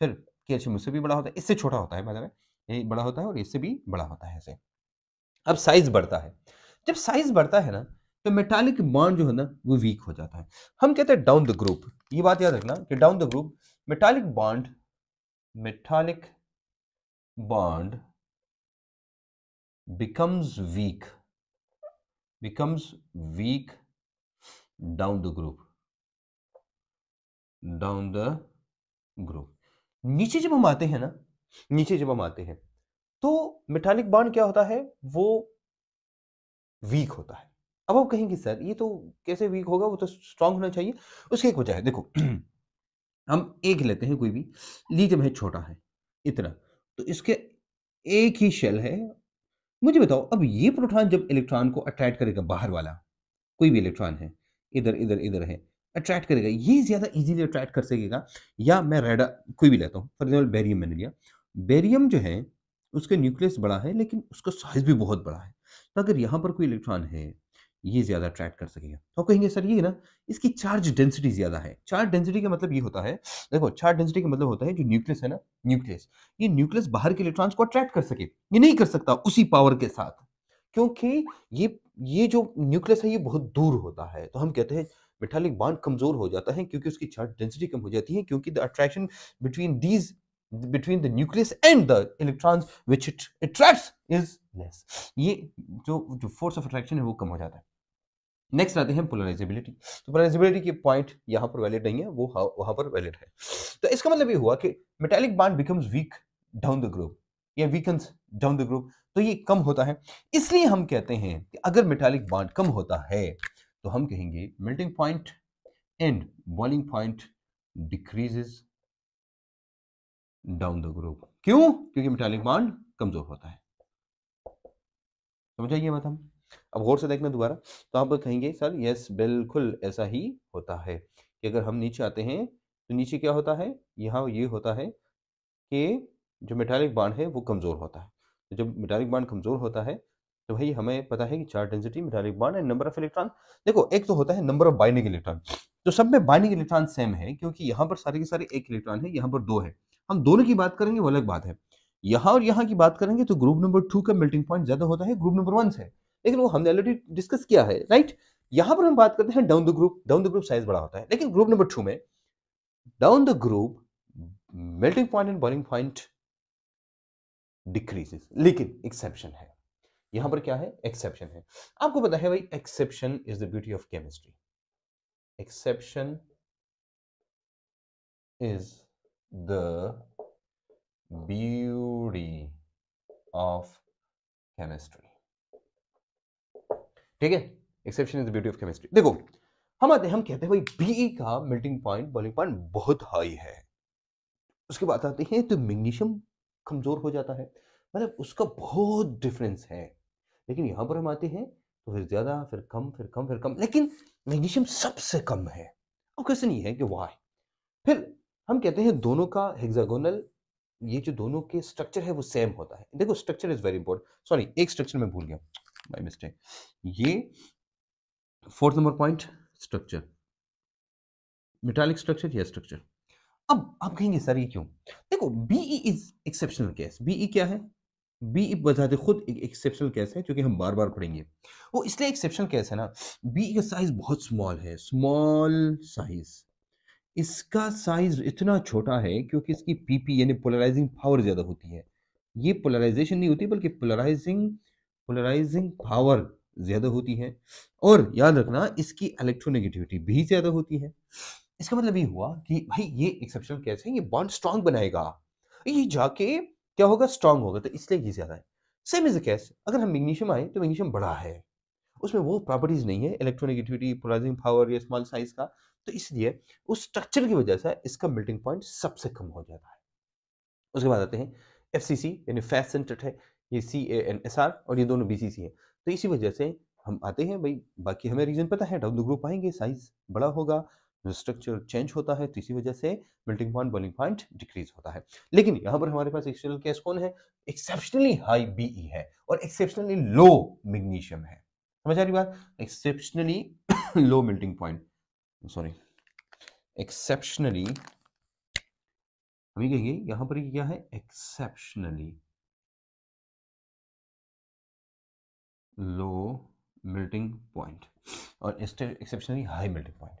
फिर कैल्शियम उससे भी बड़ा होता है इससे छोटा होता है मतलब ये बड़ा होता है और इससे भी बड़ा होता है ऐसे अब साइज बढ़ता है जब साइज बढ़ता है ना तो मेटालिक बॉन्ड जो है ना वो वीक हो जाता है हम कहते हैं डाउन द ग्रुप ये बात याद रखना कि down the group metallic bond metallic bond becomes weak becomes weak down the group down the group नीचे जब हम आते हैं ना नीचे जब हम आते हैं तो मेटालिक बॉन्ड क्या होता है वो वीक होता है अब आप कहेंगे सर ये तो कैसे वीक होगा वो तो स्ट्रांग होना चाहिए उसकी एक वजह है देखो हम एक लेते हैं कोई भी लीजिए है छोटा है इतना तो इसके एक ही शेल है मुझे बताओ अब ये प्रोटॉन जब इलेक्ट्रॉन को अट्रैक्ट करेगा बाहर वाला कोई भी इलेक्ट्रॉन है इधर इधर इधर है अट्रैक्ट करेगा ये ज़्यादा इजीली अट्रैक्ट कर सकेगा या मैं रेडा कोई भी लेता हूँ फॉर एग्जाम्पल बेरियम मैंने लिया बेरियम जो है उसका न्यूक्लियस बड़ा है लेकिन उसका साइज भी बहुत बड़ा है तो अगर यहाँ पर कोई इलेक्ट्रॉन है ये ज़्यादा अट्रैक्ट कर सकेगा तो कहेंगे सर ये ना इसकी चार्ज डेंसिटी ज़्यादा है चार्ज डेंसिटी का मतलब ये होता है देखो चार्ज डेंसिटी का मतलब होता है जो न्यूक्लियस है ना न्यूक्लियस ये न्यूक्लियस बाहर के इलेक्ट्रॉन्स को अट्रैक्ट कर सके ये नहीं कर सकता उसी पावर के साथ क्योंकि ये ये जो न्यूक्लियस है ये बहुत दूर होता है तो हम कहते हैं मेटालिक बॉन्ड कमजोर हो जाता है क्योंकि उसकी चार्ज डेंसिटी कम हो जाती है क्योंकि the attraction between these between the nucleus and the electrons which it attracts is less ये जो जो फोर्स ऑफ अट्रैक्शन है वो कम हो जाता है नेक्स्ट आते हैं पोलराइजेबिलिटी तो पोलराइजेबिलिटी के पॉइंट यहाँ पर वैलिड नहीं है वो हाँ, वहाँ पर वैलिड है तो इसका मतलब ये हुआ कि metallic bond becomes weak down the group या वीकन्स डाउन द ग्रुप तो ये कम होता है इसलिए हम कहते हैं कि अगर मेटेलिक बांड कम होता है तो हम कहेंगे melting point and boiling point decreases down the group क्यों क्योंकि मेटेलिक बांड कमजोर होता है समझ आइए बात हम अब गौर से देखना दोबारा तो आप कहेंगे सर यस बिल्कुल ऐसा ही होता है कि अगर हम नीचे आते हैं तो नीचे क्या होता है यहाँ ये होता है कि जो मेटालिक बाड है वो कमज़ोर होता है तो जब मेटालिक बाड कमज़ोर होता है तो भाई हमें पता है कि charge density metallic bond and number of electron देखो एक तो होता है नंबर ऑफ बाइनिंग इलेक्ट्रॉन तो सब में बाइनिंग इलेक्ट्रॉन सेम है क्योंकि यहाँ पर सारे के सारे एक इलेक्ट्रॉन है यहाँ पर दो है हम दोनों की बात करेंगे वो अलग बात है यहाँ और यहाँ की बात करेंगे तो ग्रुप नंबर टू का मेल्टिंग पॉइंट ज़्यादा होता है ग्रुप नंबर वन से लेकिन वो हमने ऑलरेडी डिस्कस किया है राइट यहां पर हम बात करते हैं down the group down the group size बड़ा होता है लेकिन ग्रुप नंबर टू में down the group melting point and boiling point decreases लेकिन एक्सेप्शन है यहां पर क्या है एक्सेप्शन है आपको पता है भाई exception is the beauty of chemistry exception is the beauty of chemistry ठीक है exception is beauty of chemistry देखो हम आते हैं हम कहते हैं भाई बी का मेल्टिंग पॉइंट बॉलिंग पॉइंट बहुत हाई है उसके बाद आते हैं तो मैग्नीशियम कमज़ोर हो जाता है मतलब उसका बहुत डिफरेंस है लेकिन यहाँ पर हम आते हैं तो फिर ज़्यादा फिर कम फिर कम फिर कम लेकिन मैग्नीशियम सबसे कम है अब क्वेश्चन ये है कि वाह फिर हम कहते हैं दोनों का हेक्सागोनल ये जो दोनों के स्ट्रक्चर है वो सेम होता है देखो structure is very important sorry एक स्ट्रक्चर में भूल गया बाय मिस्टेक ये fourth number point structure metallic structure या स्ट्रक्चर अब आप कहेंगे सर ये क्यों देखो B E is exceptional case B E क्या है बीई e बजात खुद एक एक्सेप्शनल केस है क्योंकि हम बार बार पढ़ेंगे वो इसलिए एक्सेप्शनल केस है ना बी e का साइज बहुत स्मॉल है स्मॉल साइज इसका साइज इतना छोटा है क्योंकि इसकी पीपी यानी पोलराइजिंग पावर ज़्यादा होती है ये पोलराइजेशन नहीं होती बल्कि पोलराइजिंग पोलराइजिंग पावर ज़्यादा होती है और याद रखना इसकी इलेक्ट्रोनेगेटिविटी भी ज़्यादा होती है इसका मतलब ये हुआ कि भाई ये एक्सेप्शनल कैसे है ये बॉन्ड स्ट्रांग बनाएगा ये जाके क्या होगा स्ट्रांग होगा तो इसलिए ये ज़्यादा है सेम इज कैस अगर हम मैग्नीशियम आए तो मैग्नीशियम बड़ा है उसमें वो प्रॉपर्टीज़ नहीं है इलेक्ट्रोनेगेटिविटी पोलराइजिंग पावर या स्मॉल साइज का तो इसलिए उस स्ट्रक्चर की वजह से इसका मेल्टिंग पॉइंट सबसे कम हो जाता है उसके बाद आते हैं एफ यानी फैट है ये C A N S R और ये दोनों बी सी सी है तो इसी वजह से हम आते हैं भाई बाकी हमें रीज़न पता है डाउन ग्रुप आएंगे साइज बड़ा होगा स्ट्रक्चर चेंज होता है तो इसी वजह से melting point boiling point decrease होता है लेकिन यहाँ पर हमारे पास एक्सटर्नल गैस कौन है एक्सेप्शनली हाई बीई है और एक्सेप्शनली लो मैग्नीशियम है समझ आ रही बात exceptionally low melting point sorry exceptionally हम कहेंगे यहां पर क्या है एक्सेप्शनली लो मिल्टिंग पॉइंट और एक्सेप्शनली हाई मिल्टिंग पॉइंट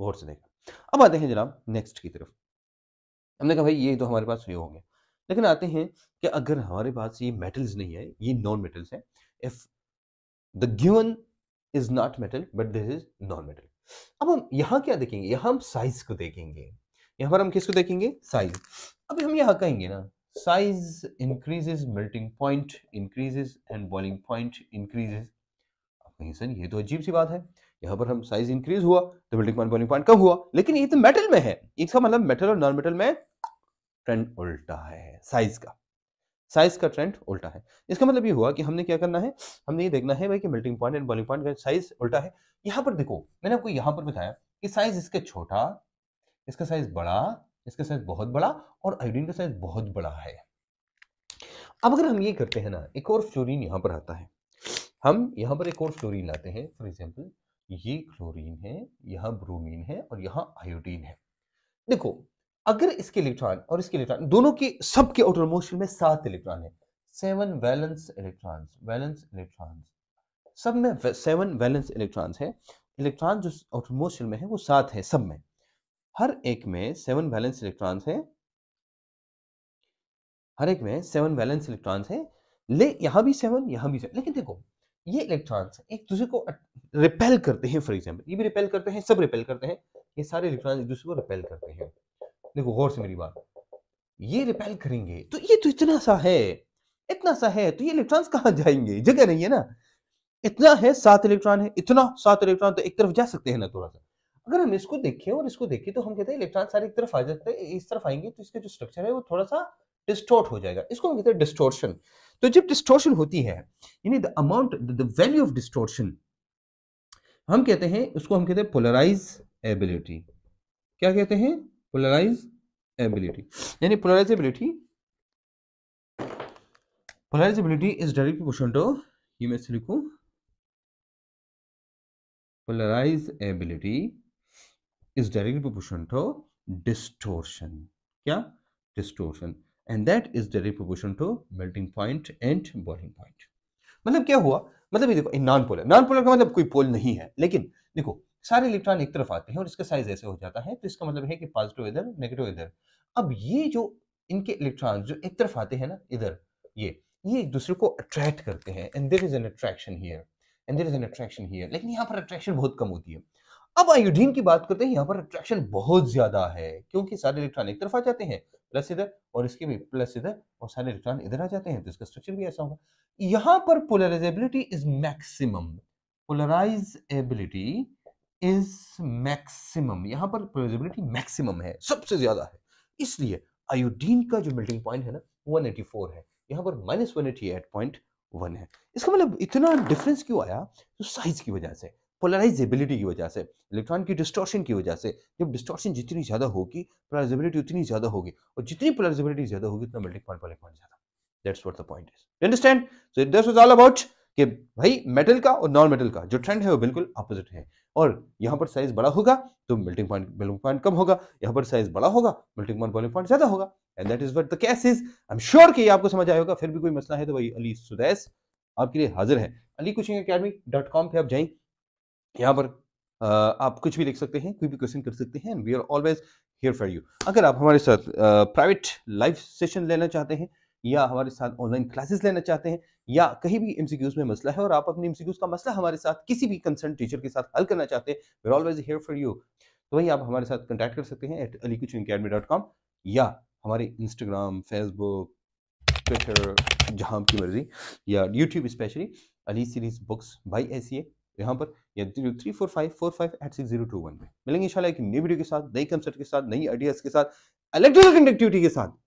गौर से देखा अब आते हैं जनाब नेक्स्ट की तरफ हमने कहा भाई ये तो हमारे पास ये हो गया लेकिन आते हैं कि अगर हमारे पास ये मेटल्स नहीं है ये नॉन मेटल्स है if the given is not metal but this is non metal अब हम यहाँ क्या देखेंगे यहाँ हम साइज को देखेंगे यहाँ पर हम किसको देखेंगे साइज अब हम यहाँ कहेंगे ना size increases melting point increases and boiling point increases आप कहीं सर ये तो अजीब सी बात है यहाँ पर हम साइज इंक्रीज हुआ तो मेल्टिंग पॉइंट बॉइलिंग पॉइंट कम हुआ लेकिन ये तो मेटल में है इसका तो मतलब मेटल और नॉन मेटल में ट्रेंड उल्टा है साइज का साइज का ट्रेंड उल्टा है इसका मतलब ये हुआ कि हमने क्या करना है हमने ये देखना है भाई कि melting point and boiling point का साइज उल्टा है यहाँ पर देखो मैंने आपको यहाँ पर बताया कि साइज इसका छोटा इसका साइज बड़ा इसका साइज बहुत बड़ा और आयोडीन का साइज बहुत बड़ा है अब अगर हम ये करते हैं ना एक और फ्लोरीन यहाँ पर आता है हम यहाँ पर एक और फ्लोरीन लाते हैं फॉर एग्जाम्पल ये क्लोरीन है यहाँ ब्रोमीन है और यहाँ आयोडीन है देखो अगर इसके इलेक्ट्रॉन और इसके इलेक्ट्रॉन दोनों के सबके आउटर मोशन में सात इलेक्ट्रॉन है seven valence electrons valence electrons सब में सेवन वैलेंस इलेक्ट्रॉन्स है इलेक्ट्रॉन जो आउटर मोशन में है वो सात है सब में हर एक में सेवन वैलेंस इलेक्ट्रॉन्स हैं हर एक में सेवन वैलेंस इलेक्ट्रॉन्स हैं ले यहां भी सेवन यहां भी सेवन लेकिन देखो ये इलेक्ट्रॉन्स एक दूसरे को रिपेल करते हैं फॉर एग्जाम्पल ये भी रिपेल करते हैं सब रिपेल करते हैं ये सारे इलेक्ट्रॉन एक दूसरे को रिपेल करते हैं देखो गौर से मेरी बात ये रिपेल करेंगे तो ये तो इतना सा है इतना सा है तो ये इलेक्ट्रॉन्स कहाँ जाएंगे जगह नहीं है ना इतना है सात इलेक्ट्रॉन है इतना सात इलेक्ट्रॉन तो एक तरफ जा सकते हैं ना थोड़ा सा अगर हम इसको देखें और इसको देखें तो हम कहते हैं इलेक्ट्रॉन सारे एक तरफ आ जाते हैं इस तरफ आएंगे तो इसके जो स्ट्रक्चर है वो थोड़ा सा डिस्टोर्ट हो जाएगा इसको हम कहते हैं डिस्टोर्शन तो जब डिस्टोर्शन होती है यानी the amount the value of distortion हम कहते हैं उसको हम कहते हैं पोलराइज एबिलिटी क्या कहते हैं पोलराइज एबिलिटी यानी polarizability polarizability is directly question to you मैं लिखू polarizability is directly proportional to distortion क्या distortion and that is directly proportional to melting point and boiling point मतलब क्या हुआ मतलब ये देखो इन नॉन पोलर नॉन पोलर का मतलब कोई पोल नहीं है लेकिन देखो सारे इलेक्ट्रॉन एक तरफ आते हैं और इसका साइज ऐसे हो जाता है तो इसका मतलब है कि पॉजिटिव इधर नेगेटिव इधर अब ये जो इनके इलेक्ट्रॉन जो एक तरफ आते हैं ना इधर ये ये एक दूसरे को अट्रैक्ट करते हैं and there is an attraction here and there is an attraction here लेकिन यहाँ पर अट्रैक्शन बहुत कम होती है अब आयोडीन की बात करते हैं यहाँ पर अट्रैक्शन बहुत ज्यादा है क्योंकि सारे इलेक्ट्रॉन एक तरफ आ जाते हैं प्लस इधर और इसके भी प्लस इधर और सारे इलेक्ट्रॉन इधर आ जाते हैं तो इसका स्ट्रक्चर भी ऐसा होगा यहाँ पर polarizability is maximum polarizability is maximum यहाँ पर पोलराइजेबिलिटी मैक्सिमम है सबसे ज्यादा है इसलिए आयोडीन का जो मेल्टिंग पॉइंट है ना 184 है यहाँ पर minus one eighty eight point one है इसका मतलब इतना डिफरेंस क्यों आया तो साइज की वजह से पोलराइजेबिलिटी की वजह से इलेक्ट्रॉन की डिस्टॉर्शन की वजह से जब डिस्टॉर्शन जितनी ज़्यादा होगी पोलराइजेबिलिटी उतनी ज़्यादा होगी और जितनी पोलराइजेबिलिटी ज़्यादा होगी उतना मेल्टिंग पॉइंट पर इलेक्ट्रॉन ज़्यादा that's what the point is you understand so this was all about कि भाई मेटल का और नॉन मेटल का जो ट्रेंड है वो बिल्कुल अपोजिट है और यहाँ पर साइज बड़ा होगा तो मेल्टिंग पॉइंट मेल्टिंग पॉइंट कम होगा यहाँ पर साइज बड़ा होगा मेल्टिंग पॉइंट बॉइलिंग पॉइंट ज्यादा होगा and that is what the case is I am sure कि ये आपको समझ आया होगा फिर भी कोई मसला है तो भाई अली सुदैस आपके लिए हाजिर है Ali coaching academy dot com पर आप जाएं यहाँ पर Uh, आप कुछ भी लिख सकते हैं कोई भी क्वेश्चन कर सकते हैं we are always here for you अगर आप हमारे साथ प्राइवेट लाइव सेशन लेना चाहते हैं या हमारे साथ ऑनलाइन क्लासेस लेना चाहते हैं या कहीं भी एमसीक्यूज में मसला है और आप अपने एमसीक्यूज का मसला हमारे साथ किसी भी कंसर्न टीचर के साथ हल करना चाहते हैं we are always here for you तो वही आप हमारे साथ कॉन्टैक्ट कर सकते हैं एट अली कुछ अकेडमी डॉट कॉम या हमारे इंस्टाग्राम फेसबुक ट्विटर जहाँ की मर्जी या YouTube specially Ali series books by a यहाँ पर या three four five four five eight six zero two one में मिलेंगे इंशाल्लाह एक नई वीडियो के साथ नई कंसेप्ट के साथ नई आइडियाज के साथ इलेक्ट्रिकल कंडक्टिविटी के साथ